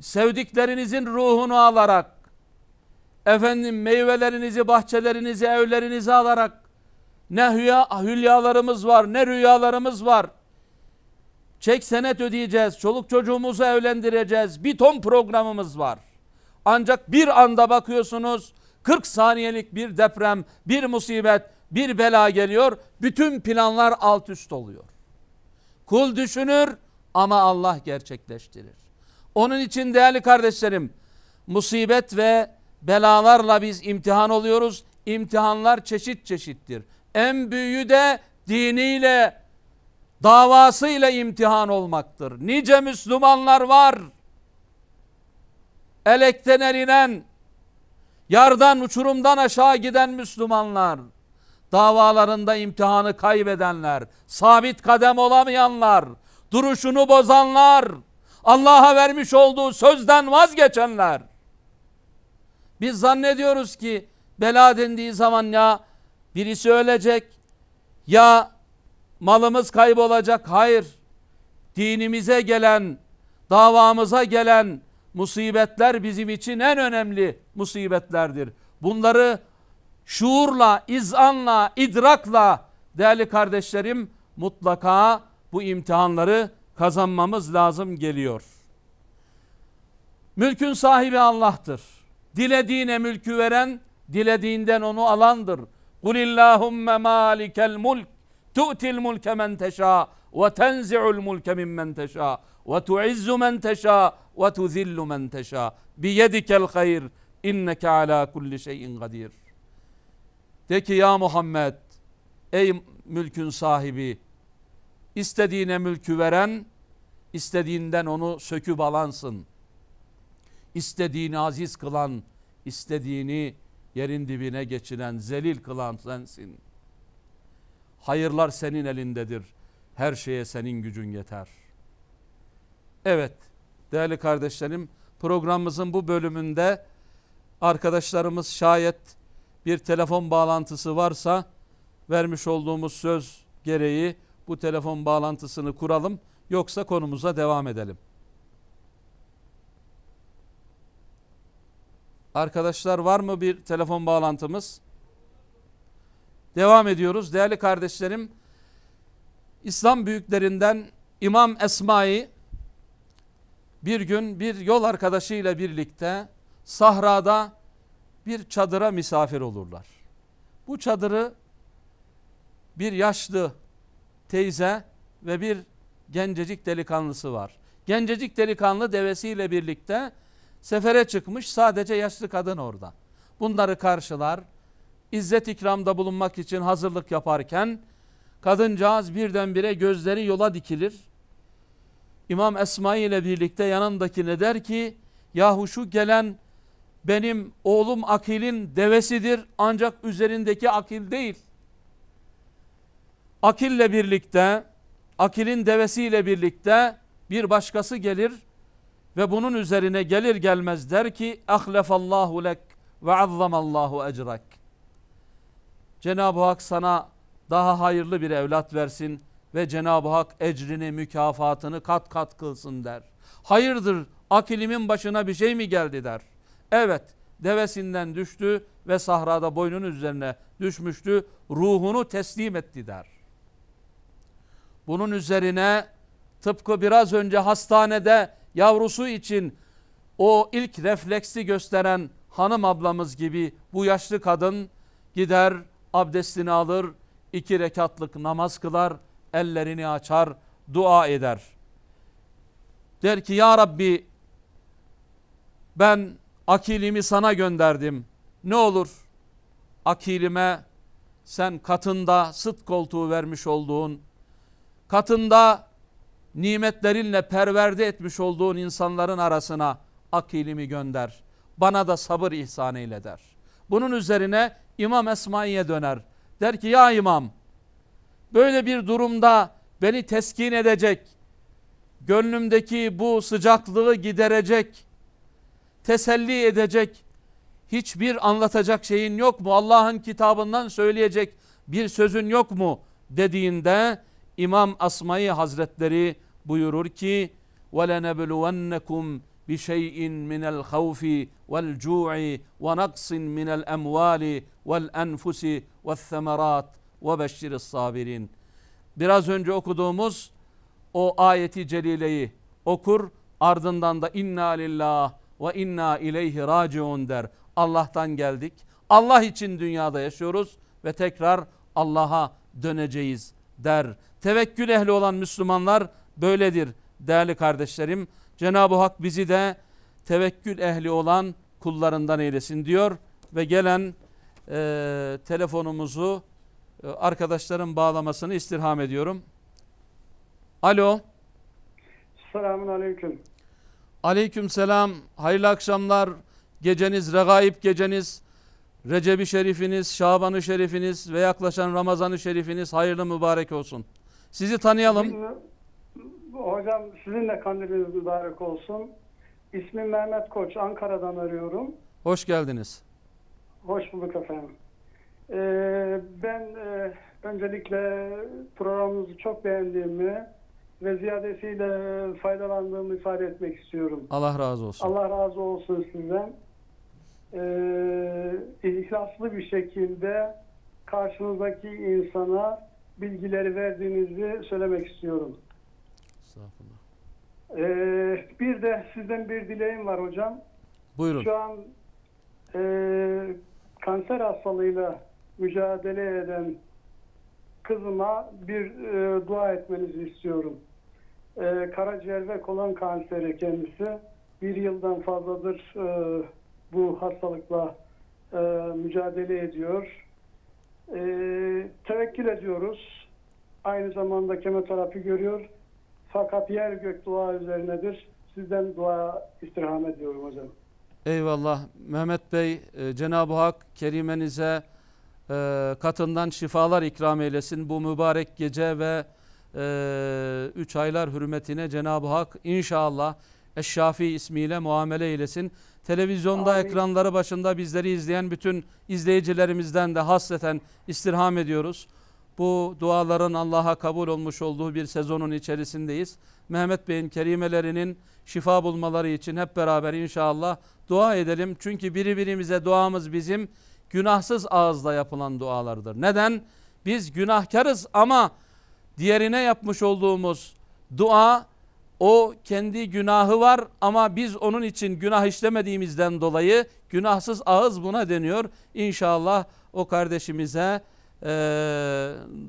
sevdiklerinizin ruhunu alarak, efendim meyvelerinizi, bahçelerinizi, evlerinizi alarak, ne hüya, hülyalarımız var, ne rüyalarımız var. Çek senet ödeyeceğiz, çoluk çocuğumuzu evlendireceğiz, bir ton programımız var. Ancak bir anda bakıyorsunuz, 40 saniyelik bir deprem, bir musibet, bir bela geliyor, bütün planlar alt üst oluyor. Kul düşünür ama Allah gerçekleştirir. Onun için değerli kardeşlerim, musibet ve belalarla biz imtihan oluyoruz. İmtihanlar çeşit çeşittir. En büyüğü de diniyle, davasıyla imtihan olmaktır. Nice Müslümanlar var. Elekten erinen, yardan uçurumdan aşağı giden Müslümanlar davalarında imtihanı kaybedenler, sabit kadem olamayanlar, duruşunu bozanlar, Allah'a vermiş olduğu sözden vazgeçenler. Biz zannediyoruz ki bela dendiği zaman ya birisi ölecek ya malımız kaybolacak. Hayır. Dinimize gelen, davamıza gelen musibetler bizim için en önemli musibetlerdir. Bunları şuurla, izanla, idrakla değerli kardeşlerim mutlaka bu imtihanları kazanmamız lazım geliyor. Mülkün sahibi Allah'tır. Dilediğine mülkü veren, dilediğinden onu alandır. Kulillahumme malikel mulk tu'til mulke men teşâ ve tenzi'ul mulke mimmen teşâ ve tu'izzu men teşâ ve tuzillu men teşâ biyedikel hayr inneke ala kulli şeyin gadir. De ki ya Muhammed ey mülkün sahibi istediğine mülkü veren istediğinden onu söküp alansın. İstediğini aziz kılan, istediğini yerin dibine geçiren, zelil kılan sensin. Hayırlar senin elindedir. Her şeye senin gücün yeter. Evet, değerli kardeşlerim, programımızın bu bölümünde arkadaşlarımız şayet bir telefon bağlantısı varsa vermiş olduğumuz söz gereği bu telefon bağlantısını kuralım yoksa konumuza devam edelim. Arkadaşlar var mı bir telefon bağlantımız? Devam ediyoruz. Değerli kardeşlerim, İslam büyüklerinden İmam Esma'yı bir gün bir yol arkadaşıyla birlikte sahrada bir çadıra misafir olurlar. Bu çadırı bir yaşlı teyze ve bir gencecik delikanlısı var. Gencecik delikanlı devesiyle birlikte sefere çıkmış sadece yaşlı kadın orada. Bunları karşılar, İzzet ikramda bulunmak için hazırlık yaparken kadıncağız birdenbire gözleri yola dikilir. İmam Esma ile birlikte yanındaki ne der ki yahu şu gelen benim oğlum Akil'in devesidir ancak üzerindeki Akil değil. Akil'le birlikte, Akil'in devesiyle birlikte bir başkası gelir ve bunun üzerine gelir gelmez der ki ahlefallahu lek ve azzamallahu ecrek. Cenab-ı Hak sana daha hayırlı bir evlat versin ve Cenab-ı Hak ecrini, mükafatını kat kat kılsın der. Hayırdır akilimin başına bir şey mi geldi der. Evet devesinden düştü ve sahrada boynun üzerine düşmüştü. Ruhunu teslim etti der. Bunun üzerine tıpkı biraz önce hastanede yavrusu için o ilk refleksi gösteren hanım ablamız gibi bu yaşlı kadın gider abdestini alır, iki rekatlık namaz kılar, ellerini açar, dua eder. Der ki ya Rabbi ben akilimi sana gönderdim. Ne olur akilime sen katında sıt koltuğu vermiş olduğun, katında nimetlerinle perverde etmiş olduğun insanların arasına akilimi gönder. Bana da sabır ihsan eyle der. Bunun üzerine İmam Esma'ya döner. Der ki ya İmam, böyle bir durumda beni teskin edecek, gönlümdeki bu sıcaklığı giderecek teselli edecek hiçbir anlatacak şeyin yok mu? Allah'ın kitabından söyleyecek bir sözün yok mu? dediğinde İmam Asma'yı Hazretleri buyurur ki وَلَنَبْلُوَنَّكُمْ بِشَيْءٍ مِنَ الْخَوْفِ وَالْجُوعِ وَنَقْصٍ مِنَ الْاَمْوَالِ وَالْاَنْفُسِ وَالثَّمَرَاتِ وَبَشِّرِ الصَّابِرِينَ Biraz önce okuduğumuz o ayeti celileyi okur ardından da inna lillah ve inna ileyhi raciun der. Allah'tan geldik. Allah için dünyada yaşıyoruz ve tekrar Allah'a döneceğiz der. Tevekkül ehli olan Müslümanlar böyledir değerli kardeşlerim. Cenab-ı Hak bizi de tevekkül ehli olan kullarından eylesin diyor ve gelen e, telefonumuzu e, arkadaşların bağlamasını istirham ediyorum. Alo. Selamun Aleyküm. Aleyküm selam, hayırlı akşamlar. Geceniz, regaib geceniz, Recep-i Şerifiniz, Şaban-ı Şerifiniz ve yaklaşan Ramazan-ı Şerifiniz hayırlı mübarek olsun. Sizi tanıyalım. Hocam sizin de kandiliniz mübarek olsun. İsmim Mehmet Koç, Ankara'dan arıyorum. Hoş geldiniz. Hoş bulduk efendim. Ee, ben e, öncelikle programınızı çok beğendiğimi, ve ziyadesiyle faydalandığımı ifade etmek istiyorum. Allah razı olsun. Allah razı olsun sizden. Ee, ihlaslı bir şekilde karşınızdaki insana bilgileri verdiğinizi söylemek istiyorum. Estağfurullah. Ee, bir de sizden bir dileğim var hocam. Buyurun. Şu an e, kanser hastalığıyla mücadele eden kızıma bir e, dua etmenizi istiyorum. E, karaciğer ve kolon kanseri kendisi. Bir yıldan fazladır e, bu hastalıkla e, mücadele ediyor. E, tevekkül ediyoruz. Aynı zamanda kemoterapi görüyor. Fakat yer gök dua üzerinedir. Sizden dua istirham ediyorum hocam. Eyvallah. Mehmet Bey, e, Cenab-ı Hak kerimenize e, katından şifalar ikram eylesin. Bu mübarek gece ve e, üç aylar hürmetine Cenab-ı Hak inşallah Eşşafi ismiyle muamele eylesin. Televizyonda Amin. ekranları başında bizleri izleyen bütün izleyicilerimizden de hasleten istirham ediyoruz. Bu duaların Allah'a kabul olmuş olduğu bir sezonun içerisindeyiz. Mehmet Bey'in kerimelerinin şifa bulmaları için hep beraber inşallah dua edelim. Çünkü birbirimize duamız bizim günahsız ağızla yapılan dualardır. Neden? Biz günahkarız ama Diğerine yapmış olduğumuz dua o kendi günahı var ama biz onun için günah işlemediğimizden dolayı günahsız ağız buna deniyor. İnşallah o kardeşimize e,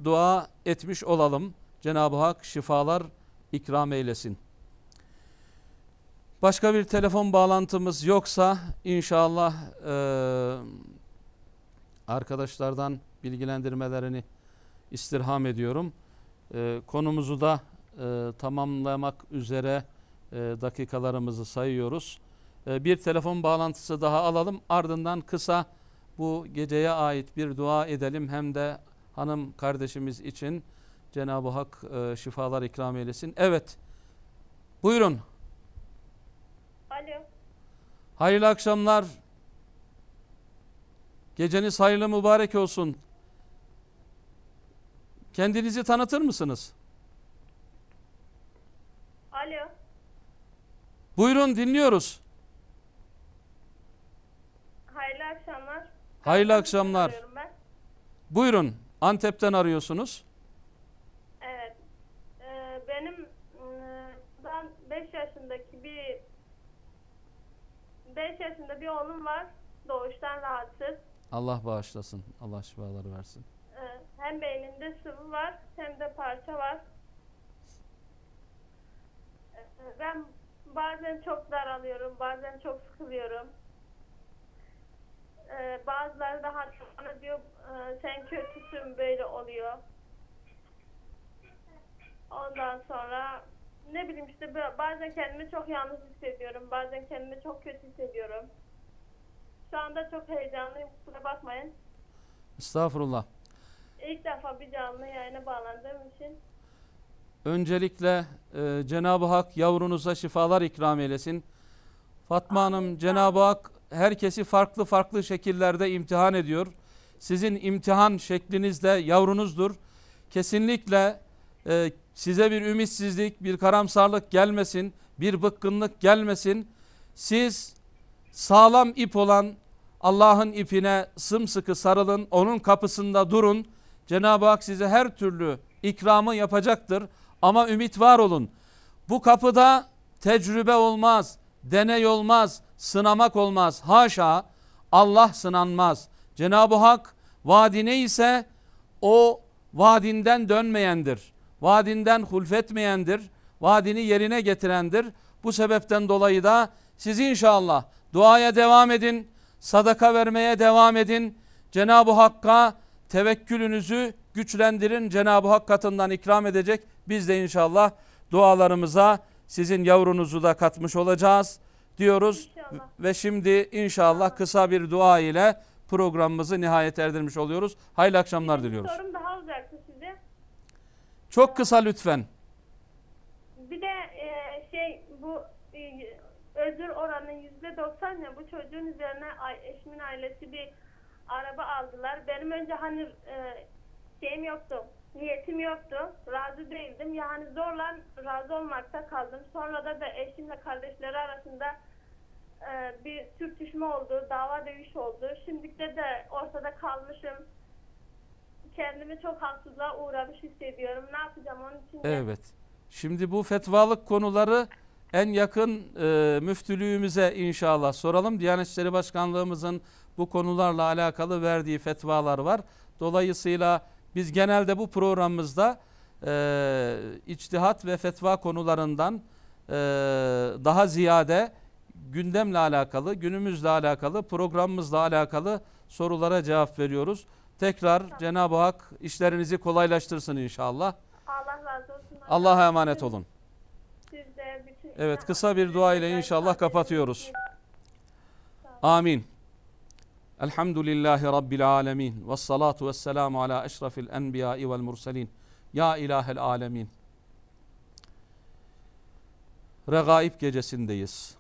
dua etmiş olalım. Cenab-ı Hak şifalar ikram eylesin. Başka bir telefon bağlantımız yoksa inşallah e, arkadaşlardan bilgilendirmelerini istirham ediyorum. Ee, konumuzu da e, tamamlamak üzere e, dakikalarımızı sayıyoruz. E, bir telefon bağlantısı daha alalım. Ardından kısa bu geceye ait bir dua edelim. Hem de hanım kardeşimiz için Cenab-ı Hak e, şifalar ikram eylesin. Evet. Buyurun. Alo. Hayırlı akşamlar. Geceniz hayırlı mübarek olsun. Kendinizi tanıtır mısınız? Alo. Buyurun dinliyoruz. Hayırlı akşamlar. Hayırlı akşamlar. Ben. Buyurun. Antep'ten arıyorsunuz. Evet. Ee, benim e, ben 5 yaşındaki bir 5 yaşında bir oğlum var. Doğuştan rahatsız. Allah bağışlasın. Allah şifalar versin. Hem beyninde sıvı var hem de parça var. Ben bazen çok daralıyorum, bazen çok sıkılıyorum. Ee, bazıları da hatta bana diyor ee, sen kötüsün böyle oluyor. Ondan sonra ne bileyim işte bazen kendimi çok yalnız hissediyorum, bazen kendimi çok kötü hissediyorum. Şu anda çok heyecanlıyım, kusura bakmayın. Estağfurullah. İlk defa bir canlı yayına bağlandığım için. Öncelikle e, Cenab-ı Hak yavrunuza şifalar ikram eylesin. Fatma Amin. Hanım Cenab-ı Hak herkesi farklı farklı şekillerde imtihan ediyor. Sizin imtihan şekliniz de yavrunuzdur. Kesinlikle e, size bir ümitsizlik, bir karamsarlık gelmesin, bir bıkkınlık gelmesin. Siz sağlam ip olan Allah'ın ipine sımsıkı sarılın, onun kapısında durun. Cenab-ı Hak size her türlü ikramı yapacaktır. Ama ümit var olun. Bu kapıda tecrübe olmaz, deney olmaz, sınamak olmaz. Haşa Allah sınanmaz. Cenab-ı Hak vaadi ise o vaadinden dönmeyendir. Vaadinden hulfetmeyendir. Vaadini yerine getirendir. Bu sebepten dolayı da siz inşallah duaya devam edin. Sadaka vermeye devam edin. Cenab-ı Hakk'a tevekkülünüzü güçlendirin. Cenab-ı Hak katından ikram edecek. Biz de inşallah dualarımıza sizin yavrunuzu da katmış olacağız diyoruz. İnşallah. Ve şimdi inşallah kısa bir dua ile programımızı nihayet erdirmiş oluyoruz. Hayırlı akşamlar Benim diliyoruz. Sorum daha olacaktı size. Çok kısa lütfen. Bir de e, şey bu e, özür oranı yüzde doksan ya bu çocuğun üzerine ay, eşimin ailesi bir araba aldılar. Benim önce hani e, şeyim yoktu, niyetim yoktu. Razı değildim. Yani zorla razı olmakta kaldım. Sonra da ben eşimle kardeşleri arasında e, bir sürtüşme oldu, dava dövüş oldu. Şimdilikte de ortada kalmışım. Kendimi çok haksızlığa uğramış hissediyorum. Ne yapacağım onun için? Evet. Şimdi bu fetvalık konuları en yakın e, müftülüğümüze inşallah soralım. Diyanet İşleri Başkanlığımızın bu konularla alakalı verdiği fetvalar var. Dolayısıyla biz genelde bu programımızda e, içtihat ve fetva konularından e, daha ziyade gündemle alakalı, günümüzle alakalı, programımızla alakalı sorulara cevap veriyoruz. Tekrar tamam. Cenab-ı Hak işlerinizi kolaylaştırsın inşallah. Allah razı olsun. Allah'a emanet olun. Evet kısa bir dua ile inşallah kapatıyoruz. Amin. Elhamdülillahi Rabbil alemin. Ve salatu ve selamu ala eşrafil enbiyai vel murselin. Ya ilahel alemin. Regaib gecesindeyiz.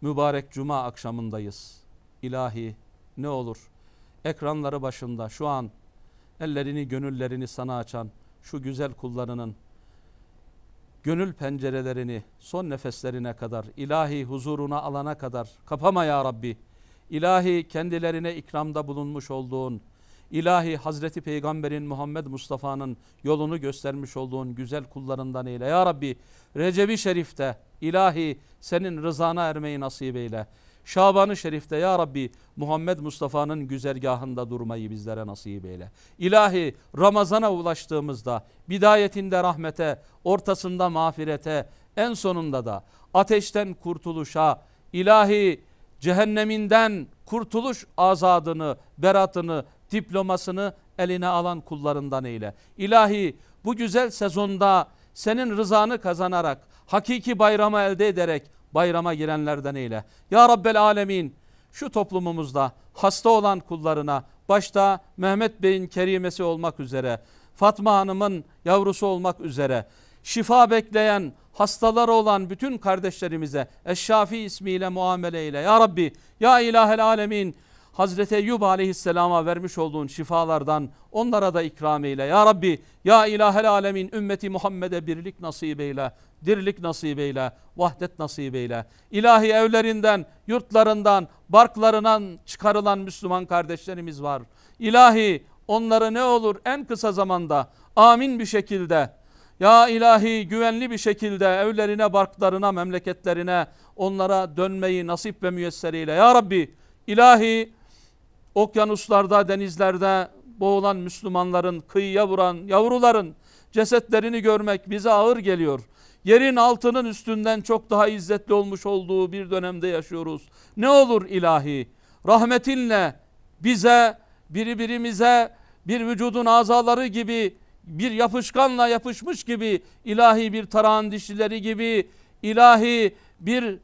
Mübarek cuma akşamındayız. İlahi ne olur ekranları başında şu an ellerini gönüllerini sana açan şu güzel kullarının gönül pencerelerini son nefeslerine kadar ilahi huzuruna alana kadar kapama ya Rabbi ilahi kendilerine ikramda bulunmuş olduğun, ilahi Hazreti Peygamberin Muhammed Mustafa'nın yolunu göstermiş olduğun güzel kullarından eyle. Ya Rabbi recep Şerif'te ilahi senin rızana ermeyi nasip eyle. Şaban-ı Şerif'te ya Rabbi Muhammed Mustafa'nın güzergahında durmayı bizlere nasip eyle. İlahi Ramazan'a ulaştığımızda bidayetinde rahmete, ortasında mağfirete, en sonunda da ateşten kurtuluşa, ilahi cehenneminden kurtuluş azadını, beratını, diplomasını eline alan kullarından eyle. İlahi bu güzel sezonda senin rızanı kazanarak, hakiki bayramı elde ederek bayrama girenlerden eyle. Ya Rabbel Alemin şu toplumumuzda hasta olan kullarına, başta Mehmet Bey'in kerimesi olmak üzere, Fatma Hanım'ın yavrusu olmak üzere, şifa bekleyen, hastalar olan bütün kardeşlerimize Eşşafi ismiyle muamele ile Ya Rabbi Ya İlahel Alemin Hazreti Eyyub aleyhisselama vermiş olduğun şifalardan onlara da ikram eyle. Ya Rabbi ya ilahel alemin ümmeti Muhammed'e birlik nasip eyle, dirlik nasip eyle, vahdet nasip eyle. İlahi evlerinden, yurtlarından, barklarından çıkarılan Müslüman kardeşlerimiz var. İlahi onları ne olur en kısa zamanda amin bir şekilde ya ilahi güvenli bir şekilde evlerine, barklarına, memleketlerine onlara dönmeyi nasip ve müyesseriyle. Ya Rabbi ilahi okyanuslarda, denizlerde boğulan Müslümanların, kıyıya vuran yavruların cesetlerini görmek bize ağır geliyor. Yerin altının üstünden çok daha izzetli olmuş olduğu bir dönemde yaşıyoruz. Ne olur ilahi rahmetinle bize, birbirimize bir vücudun azaları gibi bir yapışkanla yapışmış gibi ilahi bir tarağın dişlileri gibi ilahi bir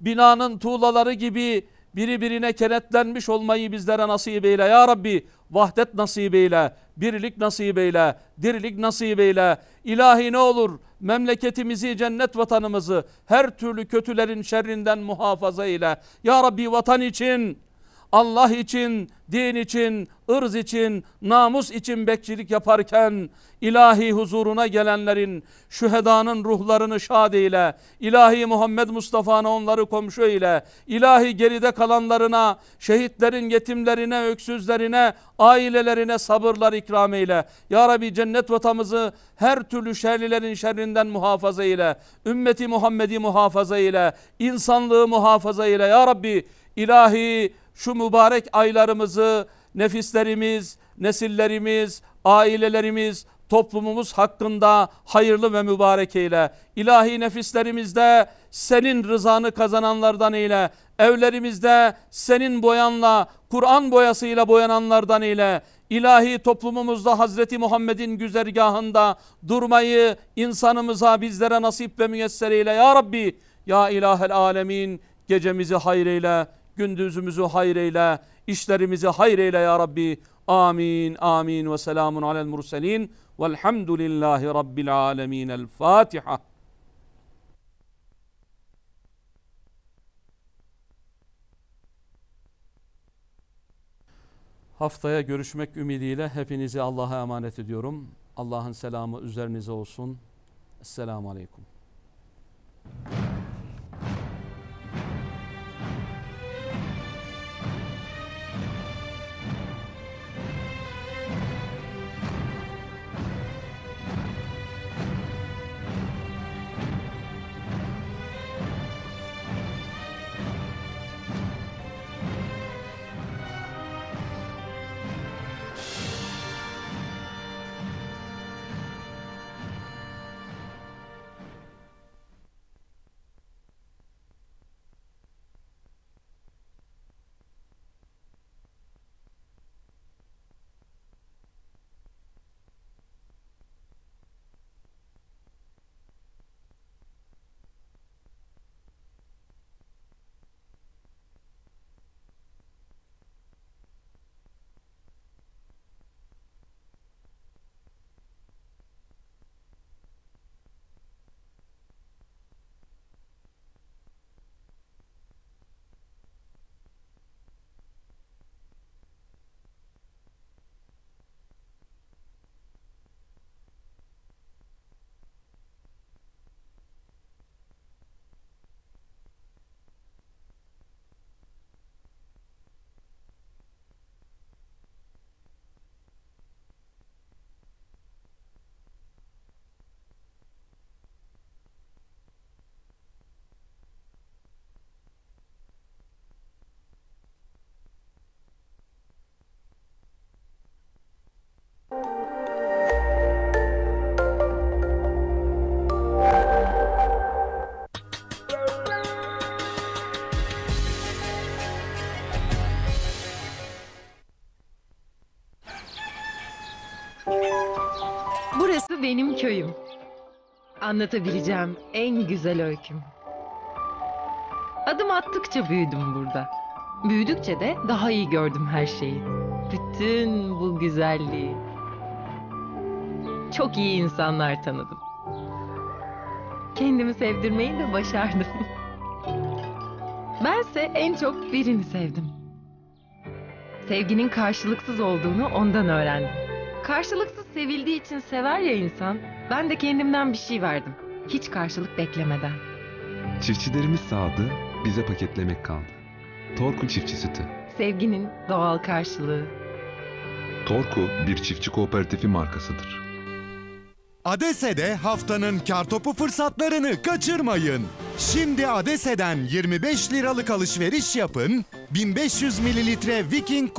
binanın tuğlaları gibi biri birine kenetlenmiş olmayı bizlere nasip eyle. Ya Rabbi vahdet nasip eyle, birlik nasip eyle, dirilik nasip eyle. İlahi ne olur memleketimizi, cennet vatanımızı her türlü kötülerin şerrinden muhafaza eyle. Ya Rabbi vatan için Allah için, din için, ırz için, namus için bekçilik yaparken ilahi huzuruna gelenlerin şühedanın ruhlarını şad ile, ilahi Muhammed Mustafa'na onları komşu ile, ilahi geride kalanlarına, şehitlerin yetimlerine, öksüzlerine, ailelerine sabırlar ikram ile. Ya Rabbi cennet vatamızı her türlü şerlilerin şerrinden muhafaza ile, ümmeti Muhammed'i muhafaza ile, insanlığı muhafaza ile. Ya Rabbi İlahi şu mübarek aylarımızı nefislerimiz, nesillerimiz, ailelerimiz, toplumumuz hakkında hayırlı ve mübarek eyle. İlahi nefislerimizde senin rızanı kazananlardan eyle. Evlerimizde senin boyanla, Kur'an boyasıyla boyananlardan eyle. İlahi toplumumuzda Hazreti Muhammed'in güzergahında durmayı insanımıza bizlere nasip ve müyesser eyle. Ya Rabbi, Ya İlahel Alemin gecemizi hayreyle. Gündüzümüzü hayreyle, işlerimizi hayreyle ya Rabbi. Amin, amin ve selamun alel murselin. Velhamdülillahi Rabbil alemin. El Fatiha. Haftaya görüşmek ümidiyle hepinizi Allah'a emanet ediyorum. Allah'ın selamı üzerinize olsun. Esselamu Aleyküm. anlatabileceğim en güzel öyküm. Adım attıkça büyüdüm burada. Büyüdükçe de daha iyi gördüm her şeyi. Bütün bu güzelliği. Çok iyi insanlar tanıdım. Kendimi sevdirmeyi de başardım. Bense en çok birini sevdim. Sevginin karşılıksız olduğunu ondan öğrendim. Karşılıksız sevildiği için sever ya insan. Ben de kendimden bir şey verdim. Hiç karşılık beklemeden. Çiftçilerimiz sağdı, bize paketlemek kaldı. Torku çiftçi sütü. Sevginin doğal karşılığı. Torku bir çiftçi kooperatifi markasıdır. Adese'de haftanın kartopu fırsatlarını kaçırmayın. Şimdi Adese'den 25 liralık alışveriş yapın, 1500 mililitre Viking